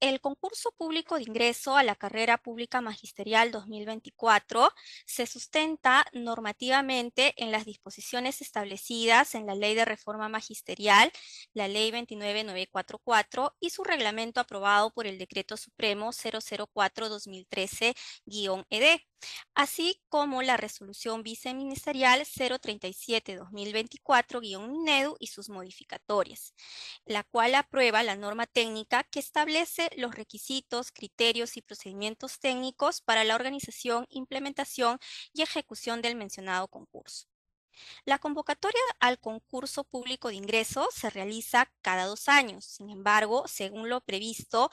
El concurso público de ingreso a la carrera pública magisterial 2024 se sustenta normativamente en las disposiciones establecidas en la Ley de Reforma Magisterial, la Ley 29944 y su reglamento aprobado por el Decreto Supremo 004-2013-ED, e así como la Resolución Viceministerial 037 2024 nedu y sus modificatorias, la cual aprueba la norma técnica que establece los requisitos, criterios y procedimientos técnicos para la organización, implementación y ejecución del mencionado concurso. La convocatoria al concurso público de ingreso se realiza cada dos años. Sin embargo, según lo previsto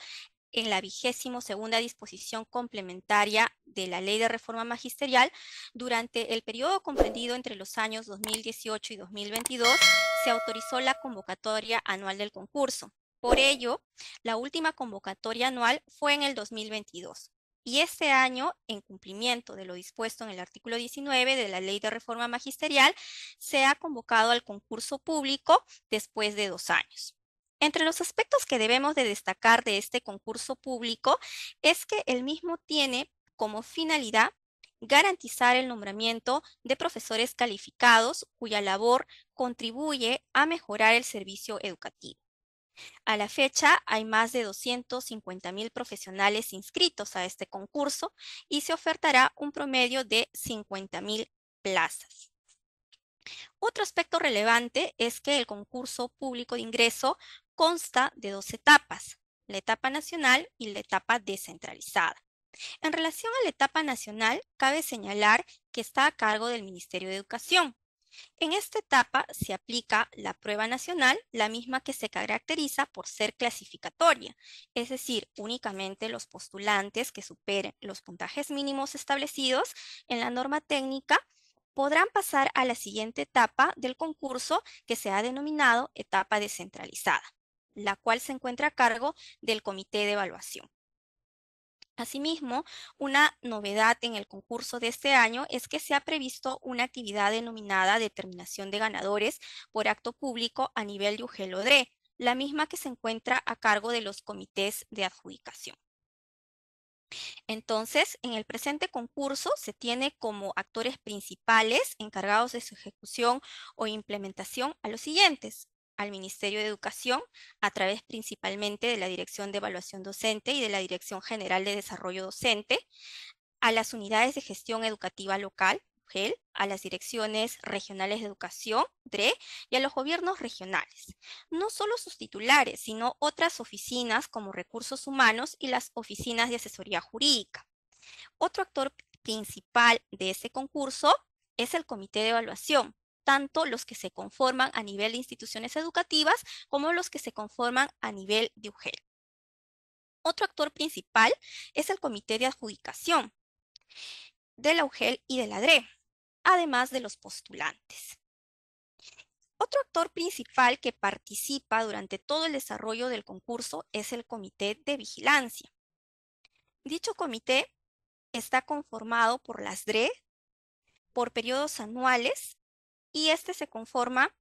en la vigésimo segunda disposición complementaria de la Ley de Reforma Magisterial, durante el periodo comprendido entre los años 2018 y 2022, se autorizó la convocatoria anual del concurso. Por ello, la última convocatoria anual fue en el 2022 y este año, en cumplimiento de lo dispuesto en el artículo 19 de la Ley de Reforma Magisterial, se ha convocado al concurso público después de dos años. Entre los aspectos que debemos de destacar de este concurso público es que el mismo tiene como finalidad garantizar el nombramiento de profesores calificados cuya labor contribuye a mejorar el servicio educativo. A la fecha hay más de 250.000 profesionales inscritos a este concurso y se ofertará un promedio de 50.000 plazas. Otro aspecto relevante es que el concurso público de ingreso consta de dos etapas, la etapa nacional y la etapa descentralizada. En relación a la etapa nacional, cabe señalar que está a cargo del Ministerio de Educación, en esta etapa se aplica la prueba nacional, la misma que se caracteriza por ser clasificatoria, es decir, únicamente los postulantes que superen los puntajes mínimos establecidos en la norma técnica podrán pasar a la siguiente etapa del concurso que se ha denominado etapa descentralizada, la cual se encuentra a cargo del Comité de Evaluación. Asimismo, una novedad en el concurso de este año es que se ha previsto una actividad denominada determinación de ganadores por acto público a nivel de UGELODRE, la misma que se encuentra a cargo de los comités de adjudicación. Entonces, en el presente concurso se tiene como actores principales encargados de su ejecución o implementación a los siguientes al Ministerio de Educación a través principalmente de la Dirección de Evaluación Docente y de la Dirección General de Desarrollo Docente, a las unidades de gestión educativa local, UGEL, a las direcciones regionales de educación, DRE, y a los gobiernos regionales. No solo sus titulares, sino otras oficinas como recursos humanos y las oficinas de asesoría jurídica. Otro actor principal de este concurso es el comité de evaluación, tanto los que se conforman a nivel de instituciones educativas como los que se conforman a nivel de UGEL. Otro actor principal es el Comité de Adjudicación de la UGEL y de la DRE, además de los postulantes. Otro actor principal que participa durante todo el desarrollo del concurso es el Comité de Vigilancia. Dicho comité está conformado por las DRE, por periodos anuales y este se conforma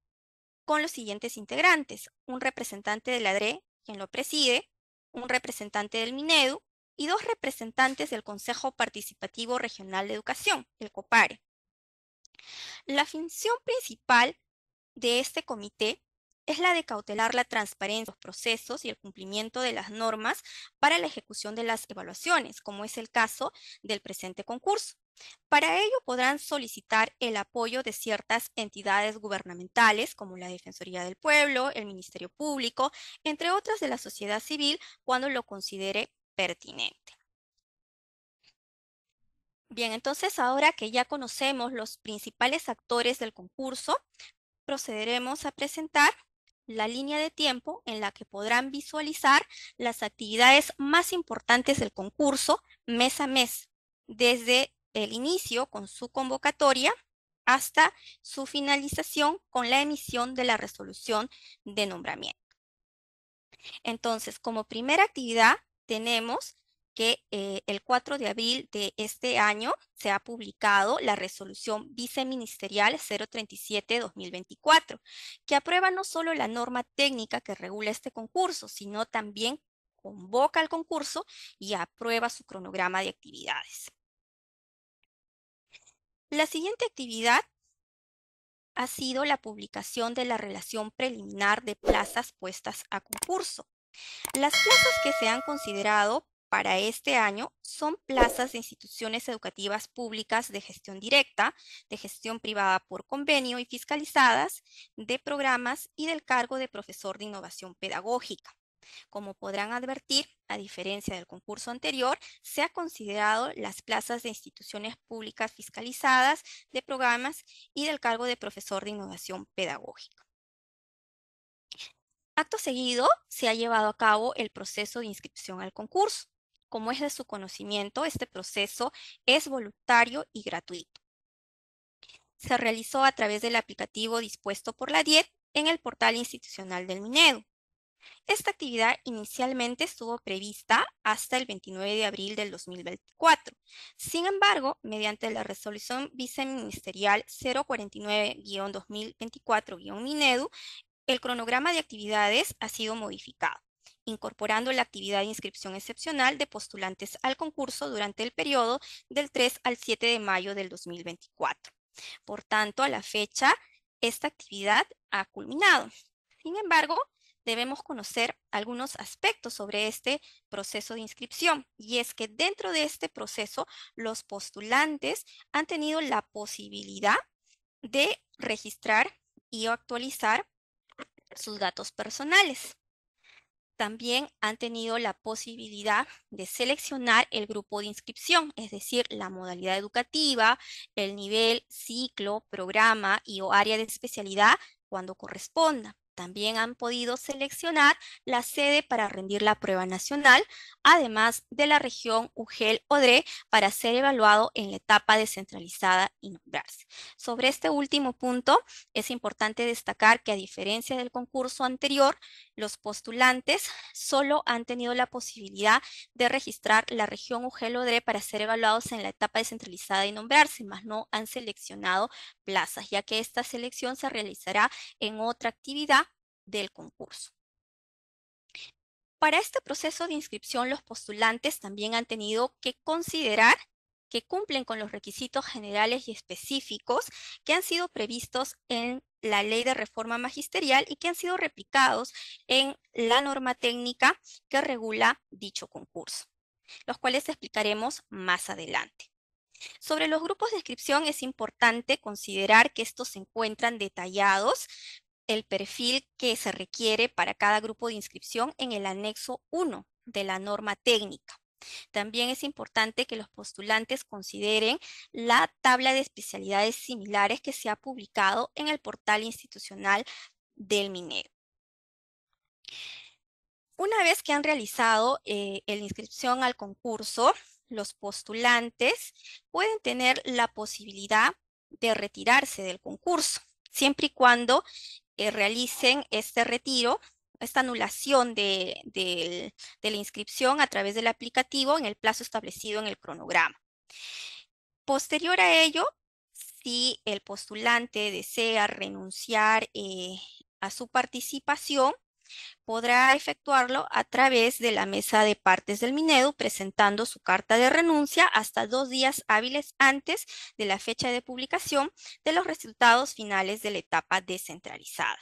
con los siguientes integrantes, un representante del ADRE, quien lo preside, un representante del MINEDU y dos representantes del Consejo Participativo Regional de Educación, el COPARE. La función principal de este comité es la de cautelar la transparencia, de los procesos y el cumplimiento de las normas para la ejecución de las evaluaciones, como es el caso del presente concurso. Para ello podrán solicitar el apoyo de ciertas entidades gubernamentales como la Defensoría del Pueblo, el Ministerio Público, entre otras de la sociedad civil cuando lo considere pertinente. Bien, entonces ahora que ya conocemos los principales actores del concurso, procederemos a presentar la línea de tiempo en la que podrán visualizar las actividades más importantes del concurso mes a mes, desde el inicio con su convocatoria hasta su finalización con la emisión de la resolución de nombramiento. Entonces, como primera actividad, tenemos que eh, el 4 de abril de este año se ha publicado la resolución viceministerial 037-2024, que aprueba no solo la norma técnica que regula este concurso, sino también convoca al concurso y aprueba su cronograma de actividades. La siguiente actividad ha sido la publicación de la relación preliminar de plazas puestas a concurso. Las plazas que se han considerado para este año son plazas de instituciones educativas públicas de gestión directa, de gestión privada por convenio y fiscalizadas, de programas y del cargo de profesor de innovación pedagógica. Como podrán advertir, a diferencia del concurso anterior, se ha considerado las plazas de instituciones públicas fiscalizadas, de programas y del cargo de profesor de innovación pedagógica. Acto seguido, se ha llevado a cabo el proceso de inscripción al concurso. Como es de su conocimiento, este proceso es voluntario y gratuito. Se realizó a través del aplicativo dispuesto por la DIET en el portal institucional del MINEDU. Esta actividad inicialmente estuvo prevista hasta el 29 de abril del 2024. Sin embargo, mediante la resolución viceministerial 049-2024-MINEDU, el cronograma de actividades ha sido modificado incorporando la actividad de inscripción excepcional de postulantes al concurso durante el periodo del 3 al 7 de mayo del 2024. Por tanto, a la fecha, esta actividad ha culminado. Sin embargo, debemos conocer algunos aspectos sobre este proceso de inscripción y es que dentro de este proceso los postulantes han tenido la posibilidad de registrar y actualizar sus datos personales. También han tenido la posibilidad de seleccionar el grupo de inscripción, es decir, la modalidad educativa, el nivel, ciclo, programa y o área de especialidad cuando corresponda. También han podido seleccionar la sede para rendir la prueba nacional, además de la región UGEL-ODRE para ser evaluado en la etapa descentralizada y nombrarse. Sobre este último punto, es importante destacar que a diferencia del concurso anterior, los postulantes solo han tenido la posibilidad de registrar la región UGLODRE para ser evaluados en la etapa descentralizada y nombrarse, más no han seleccionado plazas, ya que esta selección se realizará en otra actividad del concurso. Para este proceso de inscripción, los postulantes también han tenido que considerar que cumplen con los requisitos generales y específicos que han sido previstos en la ley de reforma magisterial y que han sido replicados en la norma técnica que regula dicho concurso, los cuales explicaremos más adelante. Sobre los grupos de inscripción es importante considerar que estos se encuentran detallados el perfil que se requiere para cada grupo de inscripción en el anexo 1 de la norma técnica. También es importante que los postulantes consideren la tabla de especialidades similares que se ha publicado en el portal institucional del minero Una vez que han realizado eh, la inscripción al concurso, los postulantes pueden tener la posibilidad de retirarse del concurso, siempre y cuando eh, realicen este retiro esta anulación de, la inscripción a través del aplicativo en el plazo establecido en el cronograma. Posterior a ello, si el postulante desea renunciar eh, a su participación, podrá efectuarlo a través de la mesa de partes del Minedu presentando su carta de renuncia hasta dos días hábiles antes de la fecha de publicación de los resultados finales de la etapa descentralizada.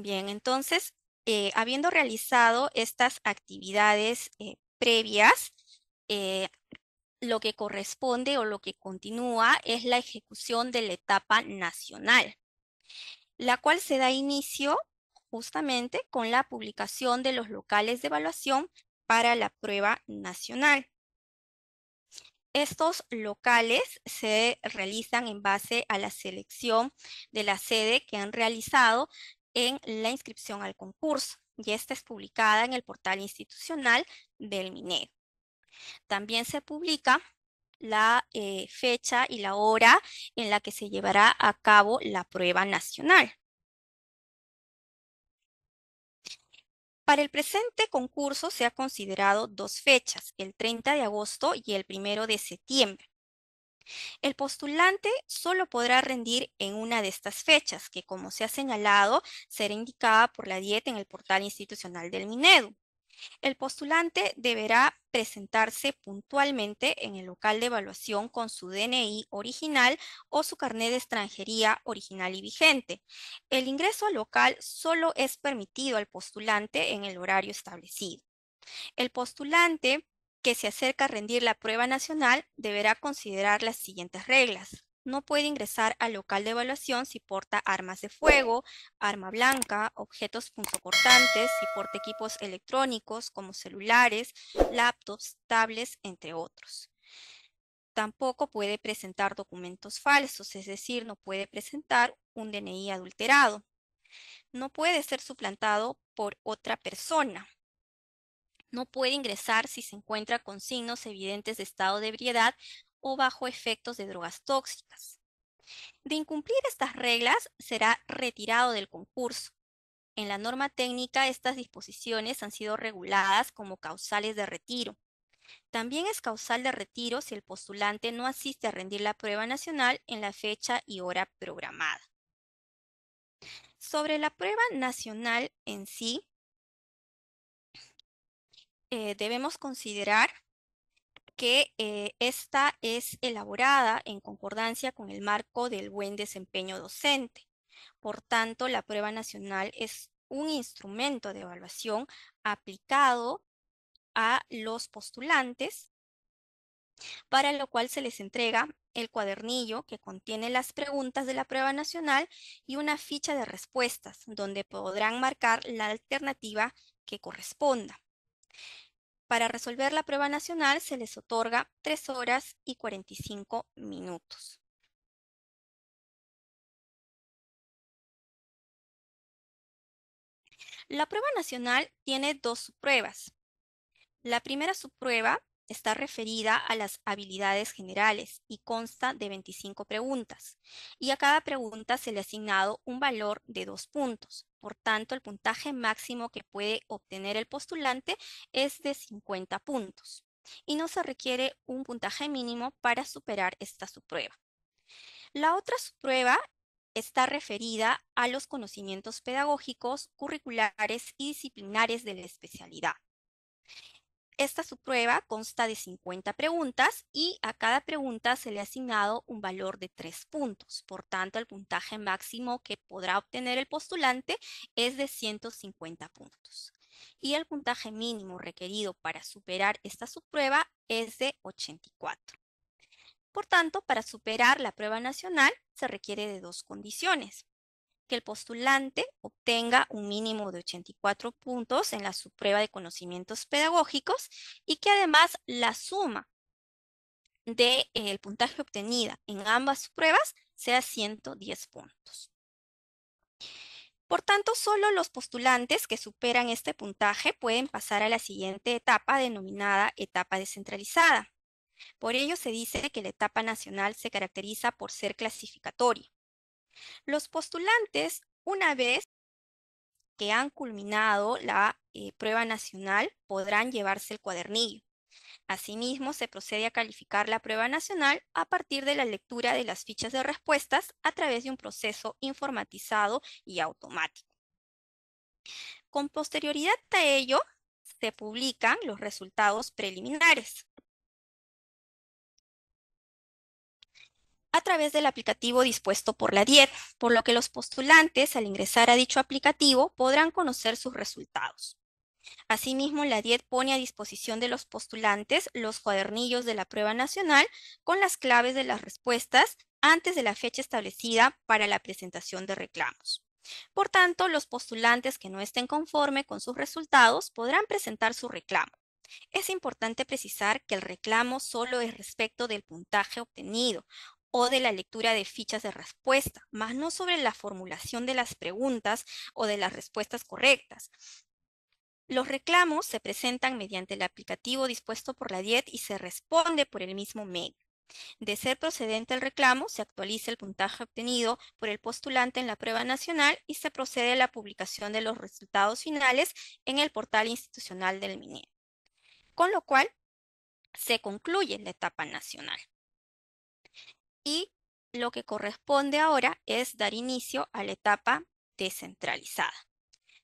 Bien, entonces, eh, habiendo realizado estas actividades eh, previas, eh, lo que corresponde o lo que continúa es la ejecución de la etapa nacional, la cual se da inicio justamente con la publicación de los locales de evaluación para la prueba nacional. Estos locales se realizan en base a la selección de la sede que han realizado en la inscripción al concurso y esta es publicada en el portal institucional del MINED. También se publica la eh, fecha y la hora en la que se llevará a cabo la prueba nacional. Para el presente concurso se ha considerado dos fechas, el 30 de agosto y el 1 de septiembre el postulante solo podrá rendir en una de estas fechas, que como se ha señalado, será indicada por la dieta en el portal institucional del Minedu. El postulante deberá presentarse puntualmente en el local de evaluación con su DNI original o su carnet de extranjería original y vigente. El ingreso al local solo es permitido al postulante en el horario establecido. El postulante que se acerca a rendir la prueba nacional deberá considerar las siguientes reglas. No puede ingresar al local de evaluación si porta armas de fuego, arma blanca, objetos punzocortantes, si porta equipos electrónicos como celulares, laptops, tablets, entre otros. Tampoco puede presentar documentos falsos, es decir, no puede presentar un DNI adulterado. No puede ser suplantado por otra persona, no puede ingresar si se encuentra con signos evidentes de estado de ebriedad o bajo efectos de drogas tóxicas. De incumplir estas reglas, será retirado del concurso. En la norma técnica, estas disposiciones han sido reguladas como causales de retiro. También es causal de retiro si el postulante no asiste a rendir la prueba nacional en la fecha y hora programada. Sobre la prueba nacional en sí, eh, debemos considerar que eh, esta es elaborada en concordancia con el marco del buen desempeño docente. Por tanto, la prueba nacional es un instrumento de evaluación aplicado a los postulantes, para lo cual se les entrega el cuadernillo que contiene las preguntas de la prueba nacional y una ficha de respuestas, donde podrán marcar la alternativa que corresponda. Para resolver la prueba nacional se les otorga 3 horas y 45 minutos. La prueba nacional tiene dos subpruebas. La primera subprueba está referida a las habilidades generales y consta de 25 preguntas. Y a cada pregunta se le ha asignado un valor de dos puntos. Por tanto, el puntaje máximo que puede obtener el postulante es de 50 puntos. Y no se requiere un puntaje mínimo para superar esta subprueba. La otra subprueba está referida a los conocimientos pedagógicos, curriculares y disciplinares de la especialidad. Esta subprueba consta de 50 preguntas y a cada pregunta se le ha asignado un valor de 3 puntos. Por tanto, el puntaje máximo que podrá obtener el postulante es de 150 puntos. Y el puntaje mínimo requerido para superar esta subprueba es de 84. Por tanto, para superar la prueba nacional se requiere de dos condiciones que el postulante obtenga un mínimo de 84 puntos en la subprueba de conocimientos pedagógicos y que además la suma del de, eh, puntaje obtenida en ambas pruebas sea 110 puntos. Por tanto, solo los postulantes que superan este puntaje pueden pasar a la siguiente etapa denominada etapa descentralizada. Por ello se dice que la etapa nacional se caracteriza por ser clasificatoria los postulantes, una vez que han culminado la eh, prueba nacional, podrán llevarse el cuadernillo. Asimismo, se procede a calificar la prueba nacional a partir de la lectura de las fichas de respuestas a través de un proceso informatizado y automático. Con posterioridad a ello, se publican los resultados preliminares. a través del aplicativo dispuesto por la DIET, por lo que los postulantes al ingresar a dicho aplicativo podrán conocer sus resultados. Asimismo, la DIET pone a disposición de los postulantes los cuadernillos de la prueba nacional con las claves de las respuestas antes de la fecha establecida para la presentación de reclamos. Por tanto, los postulantes que no estén conforme con sus resultados podrán presentar su reclamo. Es importante precisar que el reclamo solo es respecto del puntaje obtenido, o de la lectura de fichas de respuesta, más no sobre la formulación de las preguntas o de las respuestas correctas. Los reclamos se presentan mediante el aplicativo dispuesto por la DIET y se responde por el mismo medio. De ser procedente el reclamo, se actualiza el puntaje obtenido por el postulante en la prueba nacional y se procede a la publicación de los resultados finales en el portal institucional del MINE. Con lo cual, se concluye la etapa nacional. Y lo que corresponde ahora es dar inicio a la etapa descentralizada.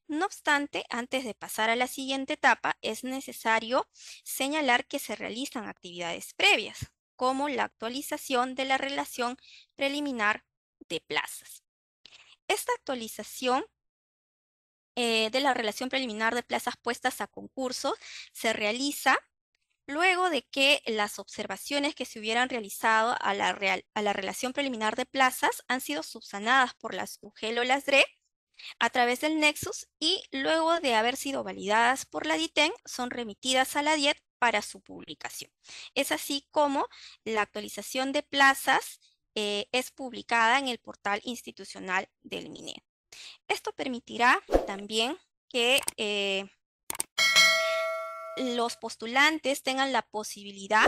No obstante, antes de pasar a la siguiente etapa, es necesario señalar que se realizan actividades previas, como la actualización de la relación preliminar de plazas. Esta actualización eh, de la relación preliminar de plazas puestas a concurso se realiza luego de que las observaciones que se hubieran realizado a la, relación preliminar de plazas han sido subsanadas por las UGEL o las DRE a través del Nexus y luego de haber sido validadas por la DITEN son remitidas a la DIET para su publicación. Es así como la actualización de plazas eh, es publicada en el portal institucional del MINE. Esto permitirá también que eh, los postulantes tengan la posibilidad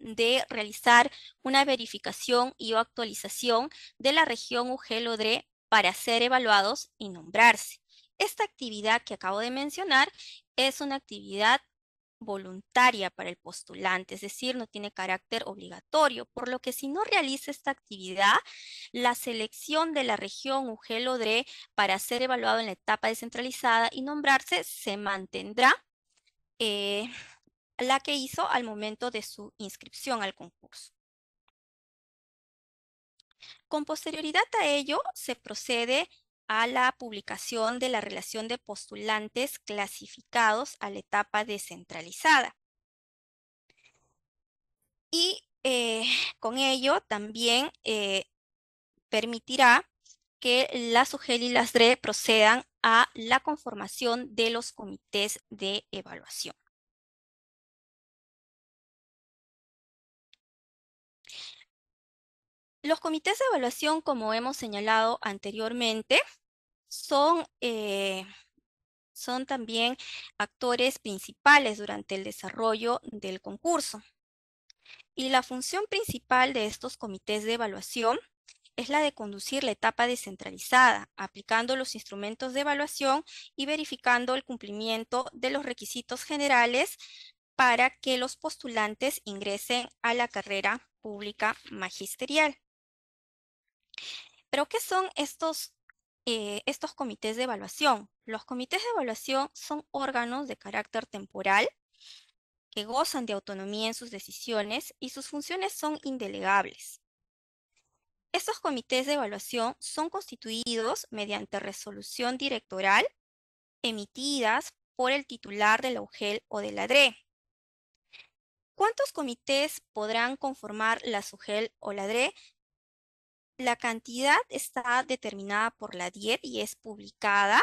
de realizar una verificación y actualización de la región ugel para ser evaluados y nombrarse. Esta actividad que acabo de mencionar es una actividad voluntaria para el postulante, es decir, no tiene carácter obligatorio, por lo que si no realiza esta actividad, la selección de la región ugel para ser evaluado en la etapa descentralizada y nombrarse se mantendrá eh, la que hizo al momento de su inscripción al concurso. Con posterioridad a ello, se procede a la publicación de la relación de postulantes clasificados a la etapa descentralizada. Y eh, con ello también eh, permitirá que las UGEL y las DRE procedan a la conformación de los comités de evaluación. Los comités de evaluación, como hemos señalado anteriormente, son, eh, son también actores principales durante el desarrollo del concurso. Y la función principal de estos comités de evaluación es la de conducir la etapa descentralizada, aplicando los instrumentos de evaluación y verificando el cumplimiento de los requisitos generales para que los postulantes ingresen a la carrera pública magisterial. ¿Pero qué son estos, eh, estos comités de evaluación? Los comités de evaluación son órganos de carácter temporal que gozan de autonomía en sus decisiones y sus funciones son indelegables. Estos comités de evaluación son constituidos mediante resolución directoral emitidas por el titular de la UGEL o de la DRE. ¿Cuántos comités podrán conformar la UGEL o la DRE? La cantidad está determinada por la DIET y es publicada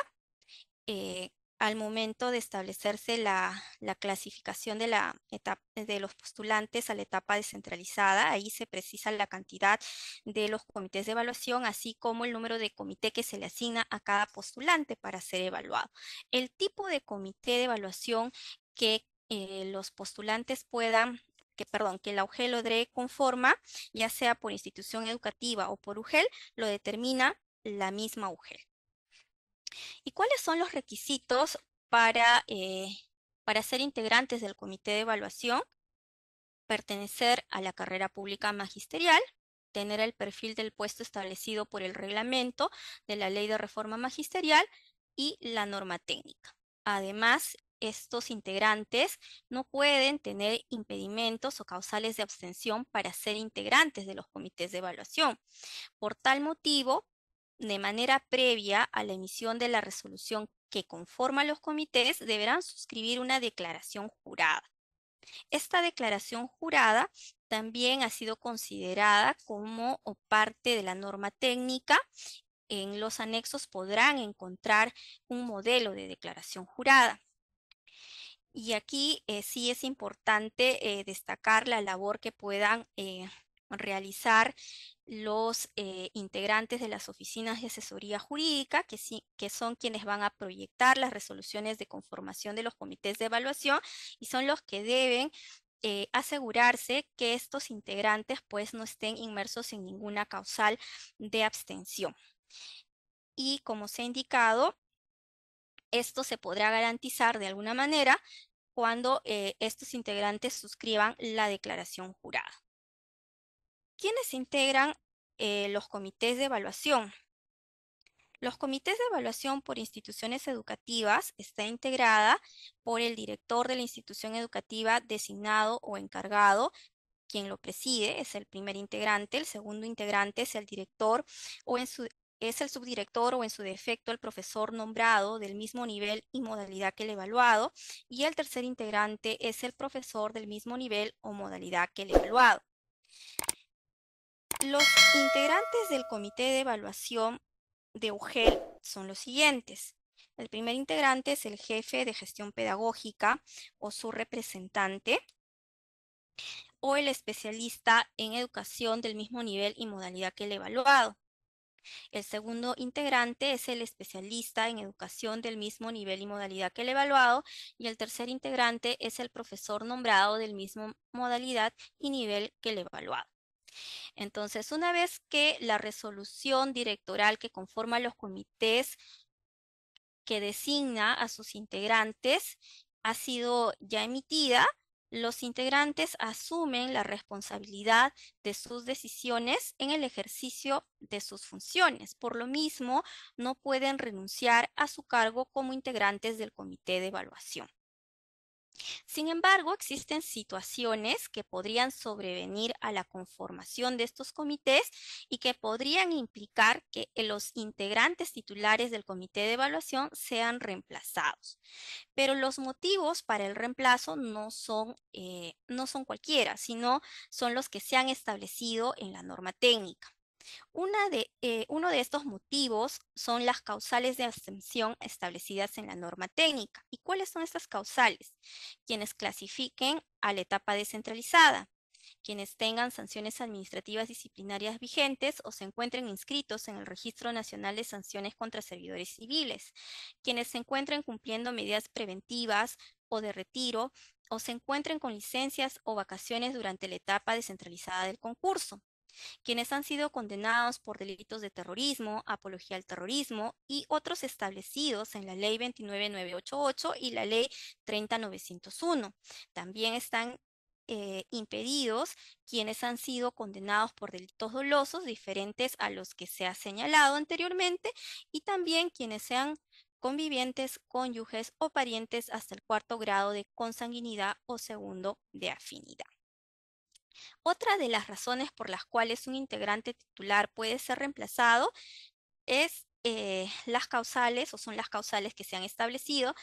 eh, al momento de establecerse la, clasificación de, los postulantes a la etapa descentralizada. Ahí se precisa la cantidad de los comités de evaluación, así como el número de comité que se le asigna a cada postulante para ser evaluado. El tipo de comité de evaluación que eh, los postulantes puedan que, perdón, que la UGEL o conforma, ya sea por institución educativa o por UGEL, lo determina la misma UGEL. ¿Y cuáles son los requisitos para, eh, para ser integrantes del comité de evaluación? Pertenecer a la carrera pública magisterial, tener el perfil del puesto establecido por el reglamento de la ley de reforma magisterial y la norma técnica. Además, estos integrantes no pueden tener impedimentos o causales de abstención para ser integrantes de los comités de evaluación. Por tal motivo, de manera previa a la emisión de la resolución que conforma los comités, deberán suscribir una declaración jurada. Esta declaración jurada también ha sido considerada como parte de la norma técnica. En los anexos podrán encontrar un modelo de declaración jurada. Y aquí eh, sí es importante eh, destacar la labor que puedan eh, realizar los eh, integrantes de las oficinas de asesoría jurídica, que, que son quienes van a proyectar las resoluciones de conformación de los comités de evaluación y son los que deben eh, asegurarse que estos integrantes pues no estén inmersos en ninguna causal de abstención. Y como se ha indicado, esto se podrá garantizar de alguna manera cuando eh, estos integrantes suscriban la declaración jurada. ¿Quiénes integran eh, los comités de evaluación? Los comités de evaluación por instituciones educativas está integrada por el director de la institución educativa designado o encargado, quien lo preside es el primer integrante, el segundo integrante es el director o es el subdirector o en su defecto el profesor nombrado del mismo nivel y modalidad que el evaluado y el tercer integrante es el profesor del mismo nivel o modalidad que el evaluado. Los integrantes del comité de evaluación de UGEL son los siguientes. El primer integrante es el jefe de gestión pedagógica o su representante o el especialista en educación del mismo nivel y modalidad que el evaluado. El segundo integrante es el especialista en educación del mismo nivel y modalidad que el evaluado. Y el tercer integrante es el profesor nombrado del mismo modalidad y nivel que el evaluado. Entonces, una vez que la resolución directoral que conforma los comités que designa a sus integrantes ha sido ya emitida, los integrantes asumen la responsabilidad de sus decisiones en el ejercicio de sus funciones. Por lo mismo, no pueden renunciar a su cargo como integrantes del comité de evaluación. Sin embargo, existen situaciones que podrían sobrevenir a la conformación de estos comités y que podrían implicar que los integrantes titulares del comité de evaluación sean reemplazados. Pero los motivos para el reemplazo no son, eh, no son cualquiera, sino son los que se han establecido en la norma técnica. Eh, uno de estos motivos son las causales de abstención establecidas en la norma técnica. ¿Y cuáles son estas causales? Quienes clasifiquen a la etapa descentralizada, quienes tengan sanciones administrativas disciplinarias vigentes o se encuentren inscritos en el Registro Nacional de Sanciones contra Servidores Civiles, quienes se encuentren cumpliendo medidas preventivas o de retiro o se encuentren con licencias o vacaciones durante la etapa descentralizada del concurso quienes han sido condenados por delitos de terrorismo, apología al terrorismo y otros establecidos en la Ley 29988 y la Ley 30901. También están eh, impedidos quienes han sido condenados por delitos dolosos diferentes a los que se ha señalado anteriormente y también quienes sean convivientes, cónyuges o parientes hasta el cuarto grado de consanguinidad o segundo de afinidad. Otra de las razones por las cuales un integrante titular puede ser reemplazado es eh, las causales o son las causales que se han establecido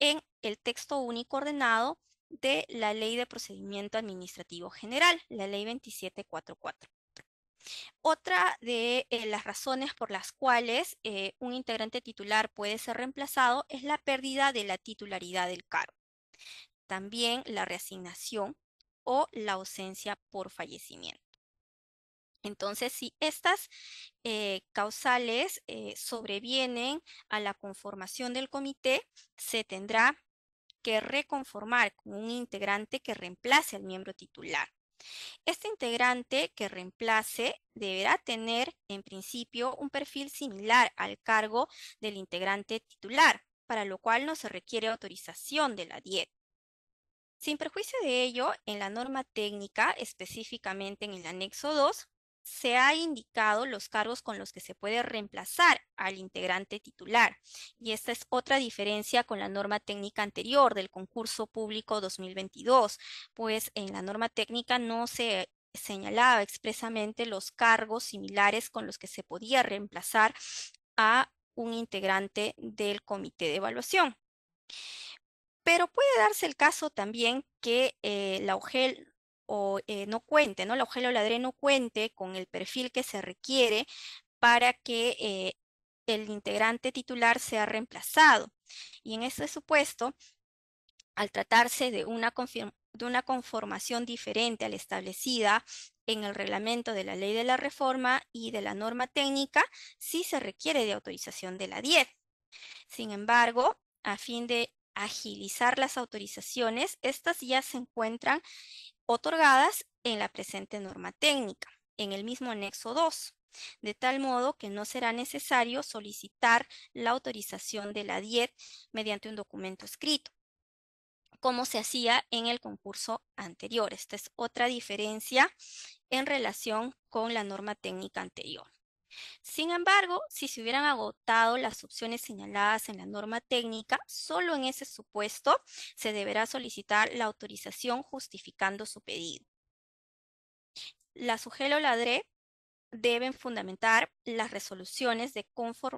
en el texto único ordenado de la Ley de Procedimiento Administrativo General, la Ley 2744. Otra de eh, las razones por las cuales eh, un integrante titular puede ser reemplazado es la pérdida de la titularidad del cargo. También la reasignación o la ausencia por fallecimiento. Entonces, si estas eh, causales eh, sobrevienen a la conformación del comité, se tendrá que reconformar con un integrante que reemplace al miembro titular. Este integrante que reemplace deberá tener, en principio, un perfil similar al cargo del integrante titular, para lo cual no se requiere autorización de la dieta. Sin perjuicio de ello, en la norma técnica, específicamente en el anexo 2, se ha indicado los cargos con los que se puede reemplazar al integrante titular. Y esta es otra diferencia con la norma técnica anterior del concurso público 2022, pues en la norma técnica no se señalaba expresamente los cargos similares con los que se podía reemplazar a un integrante del comité de evaluación. Pero puede darse el caso también que eh, la UGEL o, eh, no cuente, ¿no? La UGEL o la DRE no cuente con el perfil que se requiere para que eh, el integrante titular sea reemplazado. Y en ese supuesto, al tratarse de una, de una conformación diferente a la establecida en el reglamento de la ley de la reforma y de la norma técnica, sí se requiere de autorización de la 10. Sin embargo, a fin de agilizar las autorizaciones, estas ya se encuentran otorgadas en la presente norma técnica, en el mismo anexo 2, de tal modo que no será necesario solicitar la autorización de la DIET mediante un documento escrito como se hacía en el concurso anterior. Esta es otra diferencia en relación con la norma técnica anterior. Sin embargo, si se hubieran agotado las opciones señaladas en la norma técnica, solo en ese supuesto se deberá solicitar la autorización justificando su pedido. La SUGEL o la deben fundamentar las resoluciones de,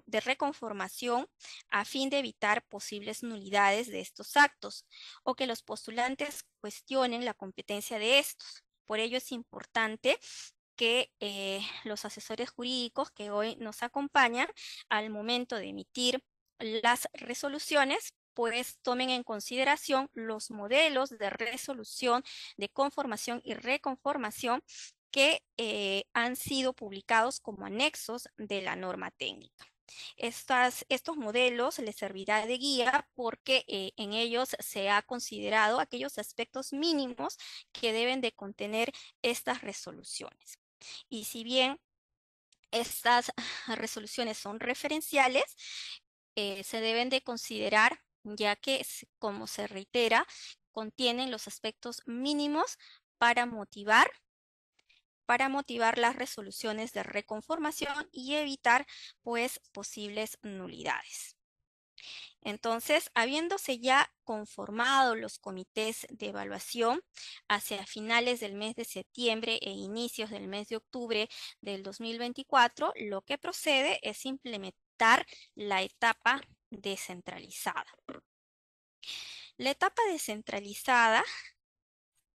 de reconformación a fin de evitar posibles nulidades de estos actos o que los postulantes cuestionen la competencia de estos. Por ello es importante que eh, los asesores jurídicos que hoy nos acompañan al momento de emitir las resoluciones pues tomen en consideración los modelos de resolución de conformación y reconformación que eh, han sido publicados como anexos de la norma técnica. estos modelos les servirá de guía porque eh, en ellos se ha considerado aquellos aspectos mínimos que deben de contener estas resoluciones. Y si bien estas resoluciones son referenciales, eh, se deben de considerar, ya que, como se reitera, contienen los aspectos mínimos para motivar para motivar las resoluciones de reconformación y evitar pues posibles nulidades. Entonces, habiéndose ya conformado los comités de evaluación hacia finales del mes de septiembre e inicios del mes de octubre del 2024, lo que procede es implementar la etapa descentralizada. La etapa descentralizada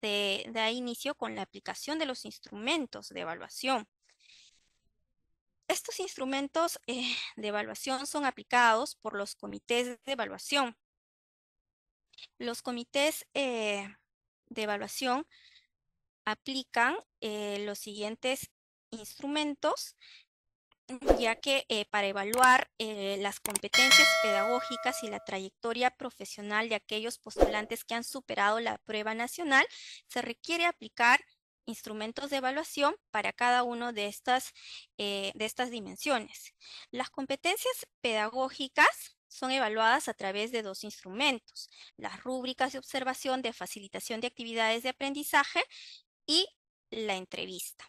se da inicio con la aplicación de los instrumentos de evaluación estos instrumentos eh, de evaluación son aplicados por los comités de evaluación. Los comités eh, de evaluación aplican eh, los siguientes instrumentos, ya que para evaluar las competencias pedagógicas y la trayectoria profesional de aquellos postulantes que han superado la prueba nacional, se requiere aplicar instrumentos de evaluación para cada una de, estas, eh, de estas dimensiones. Las competencias pedagógicas son evaluadas a través de dos instrumentos, las rúbricas de observación de facilitación de actividades de aprendizaje y la entrevista.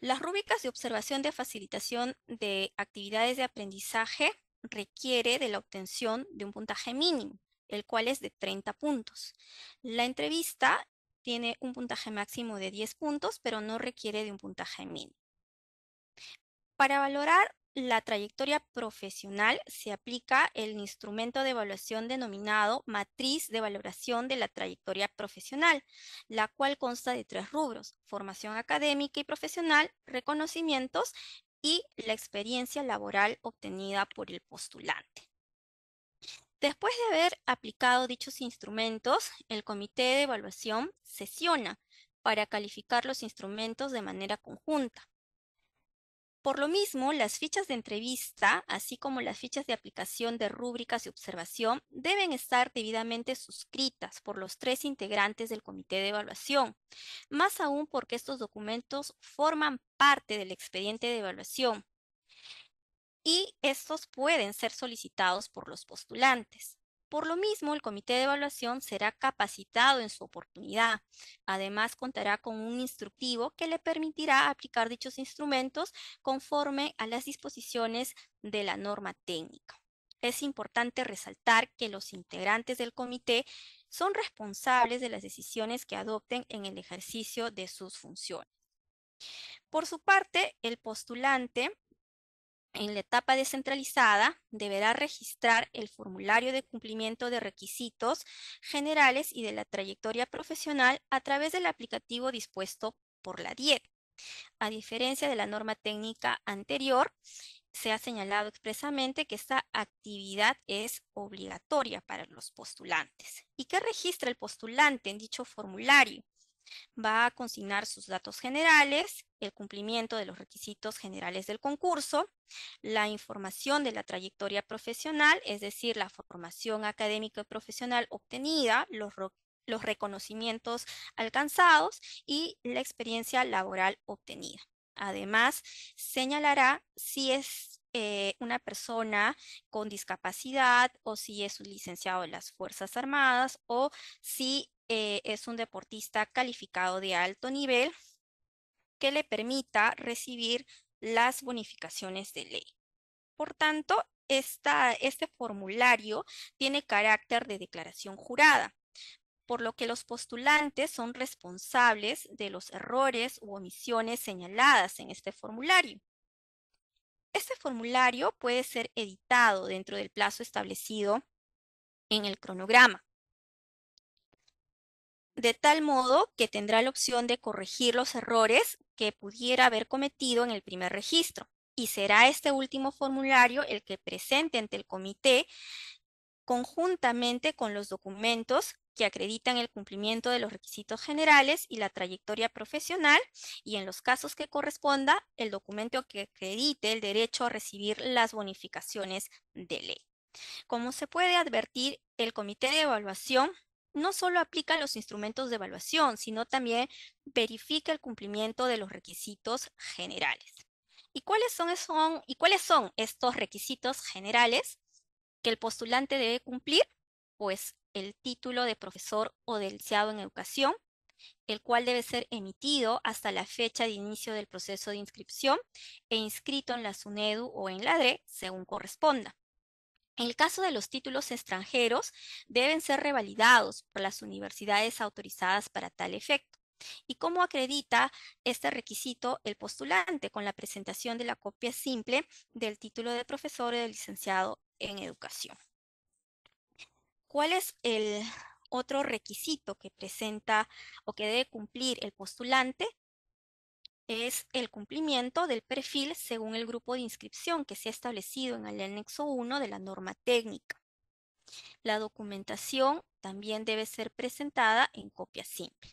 Las rúbricas de observación de facilitación de actividades de aprendizaje requiere de la obtención de un puntaje mínimo, el cual es de 30 puntos. La entrevista tiene un puntaje máximo de 10 puntos, pero no requiere de un puntaje mínimo. Para valorar la trayectoria profesional se aplica el instrumento de evaluación denominado matriz de valoración de la trayectoria profesional, la cual consta de tres rubros, formación académica y profesional, reconocimientos y la experiencia laboral obtenida por el postulante. Después de haber aplicado dichos instrumentos, el comité de evaluación sesiona para calificar los instrumentos de manera conjunta. Por lo mismo, las fichas de entrevista, así como las fichas de aplicación de rúbricas y observación, deben estar debidamente suscritas por los tres integrantes del comité de evaluación, más aún porque estos documentos forman parte del expediente de evaluación y estos pueden ser solicitados por los postulantes. Por lo mismo, el comité de evaluación será capacitado en su oportunidad. Además, contará con un instructivo que le permitirá aplicar dichos instrumentos conforme a las disposiciones de la norma técnica. Es importante resaltar que los integrantes del comité son responsables de las decisiones que adopten en el ejercicio de sus funciones. Por su parte, el postulante en la etapa descentralizada deberá registrar el formulario de cumplimiento de requisitos generales y de la trayectoria profesional a través del aplicativo dispuesto por la Diet. A diferencia de la norma técnica anterior, se ha señalado expresamente que esta actividad es obligatoria para los postulantes y qué registra el postulante en dicho formulario va a consignar sus datos generales, el cumplimiento de los requisitos generales del concurso, la información de la trayectoria profesional, es decir, la formación académica y profesional obtenida, los, reconocimientos alcanzados y la experiencia laboral obtenida. Además, señalará si es eh, una persona con discapacidad o si es un licenciado de las Fuerzas Armadas o si eh, es un deportista calificado de alto nivel que le permita recibir las bonificaciones de ley. Por tanto, este formulario tiene carácter de declaración jurada, por lo que los postulantes son responsables de los errores u omisiones señaladas en este formulario. Este formulario puede ser editado dentro del plazo establecido en el cronograma de tal modo que tendrá la opción de corregir los errores que pudiera haber cometido en el primer registro. Y será este último formulario el que presente ante el comité conjuntamente con los documentos que acreditan el cumplimiento de los requisitos generales y la trayectoria profesional y en los casos que corresponda el documento que acredite el derecho a recibir las bonificaciones de ley. Como se puede advertir, el comité de evaluación no solo aplica los instrumentos de evaluación, sino también verifica el cumplimiento de los requisitos generales. ¿Y cuáles son, ¿Y cuáles son estos requisitos generales que el postulante debe cumplir? Pues el título de profesor o de en educación, el cual debe ser emitido hasta la fecha de inicio del proceso de inscripción e inscrito en la SUNEDU o en la DRE, según corresponda. En el caso de los títulos extranjeros, deben ser revalidados por las universidades autorizadas para tal efecto. ¿Y cómo acredita este requisito el postulante? Con la presentación de la copia simple del título de profesor o de licenciado en educación. ¿Cuál es el otro requisito que presenta o que debe cumplir el postulante? es el cumplimiento del perfil según el grupo de inscripción que se ha establecido en el anexo 1 de la norma técnica. La documentación también debe ser presentada en copia simple.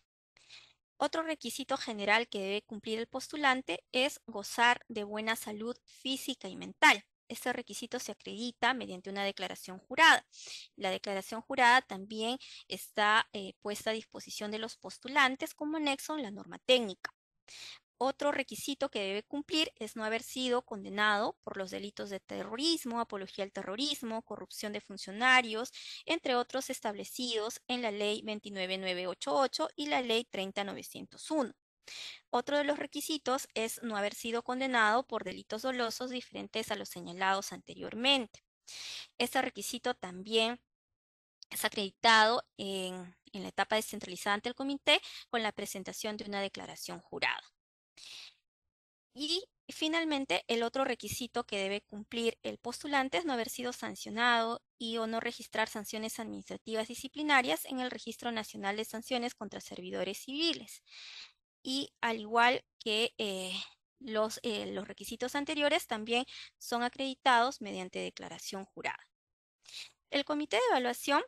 Otro requisito general que debe cumplir el postulante es gozar de buena salud física y mental. Este requisito se acredita mediante una declaración jurada. La declaración jurada también está eh, puesta a disposición de los postulantes como anexo en la norma técnica. Otro requisito que debe cumplir es no haber sido condenado por los delitos de terrorismo, apología al terrorismo, corrupción de funcionarios, entre otros establecidos en la Ley 29988 y la Ley 30901. Otro de los requisitos es no haber sido condenado por delitos dolosos diferentes a los señalados anteriormente. Este requisito también es acreditado en, en la etapa descentralizada ante el comité con la presentación de una declaración jurada. Y finalmente, el otro requisito que debe cumplir el postulante es no haber sido sancionado y o no registrar sanciones administrativas disciplinarias en el Registro Nacional de Sanciones contra Servidores Civiles. Y al igual que eh, eh, los requisitos anteriores, también son acreditados mediante declaración jurada. El comité de evaluación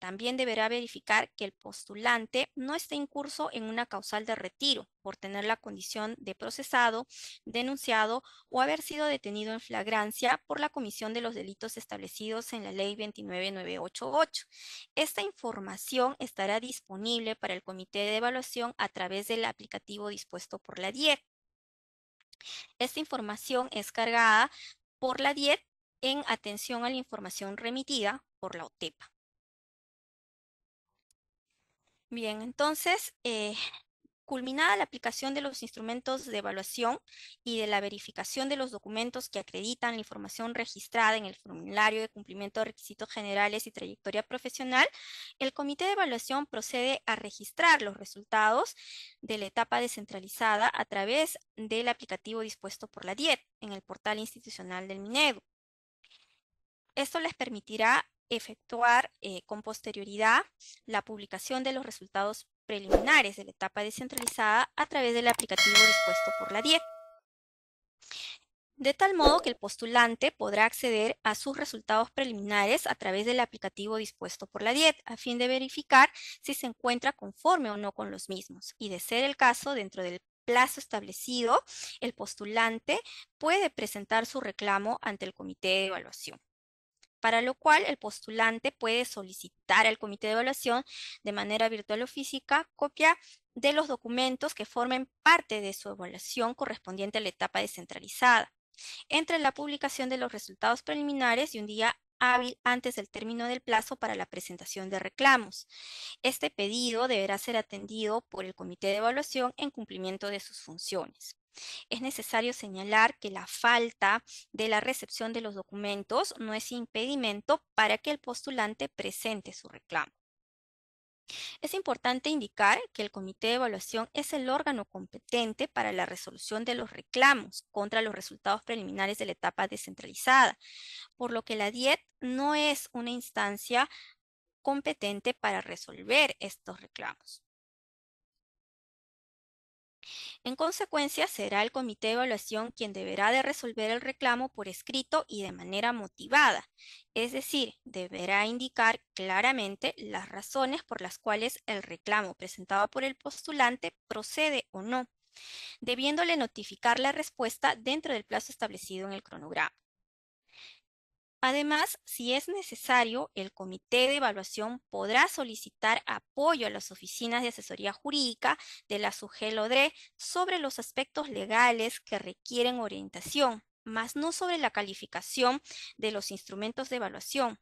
también deberá verificar que el postulante no esté curso en una causal de retiro por tener la condición de procesado, denunciado o haber sido detenido en flagrancia por la comisión de los delitos establecidos en la ley 29988. Esta información estará disponible para el comité de evaluación a través del aplicativo dispuesto por la DIET. Esta información es cargada por la DIET en atención a la información remitida por la OTEPA. Bien, entonces, eh, culminada la aplicación de los instrumentos de evaluación y de la verificación de los documentos que acreditan la información registrada en el formulario de cumplimiento de requisitos generales y trayectoria profesional, el comité de evaluación procede a registrar los resultados de la etapa descentralizada a través del aplicativo dispuesto por la DIET en el portal institucional del Minedu. Esto les permitirá efectuar eh, con posterioridad la publicación de los resultados preliminares de la etapa descentralizada a través del aplicativo dispuesto por la DIE. De tal modo que el postulante podrá acceder a sus resultados preliminares a través del aplicativo dispuesto por la DIET, a fin de verificar si se encuentra conforme o no con los mismos. Y de ser el caso, dentro del plazo establecido, el postulante puede presentar su reclamo ante el comité de evaluación para lo cual el postulante puede solicitar al comité de evaluación de manera virtual o física copia de los documentos que formen parte de su evaluación correspondiente a la etapa descentralizada, entre la publicación de los resultados preliminares y un día hábil antes del término del plazo para la presentación de reclamos. Este pedido deberá ser atendido por el comité de evaluación en cumplimiento de sus funciones. Es necesario señalar que la falta de la recepción de los documentos no es impedimento para que el postulante presente su reclamo. Es importante indicar que el Comité de Evaluación es el órgano competente para la resolución de los reclamos contra los resultados preliminares de la etapa descentralizada, por lo que la DIET no es una instancia competente para resolver estos reclamos. En consecuencia, será el comité de evaluación quien deberá de resolver el reclamo por escrito y de manera motivada, es decir, deberá indicar claramente las razones por las cuales el reclamo presentado por el postulante procede o no, debiéndole notificar la respuesta dentro del plazo establecido en el cronograma. Además, si es necesario, el comité de evaluación podrá solicitar apoyo a las oficinas de asesoría jurídica de la SUGELODRE sobre los aspectos legales que requieren orientación, más no sobre la calificación de los instrumentos de evaluación,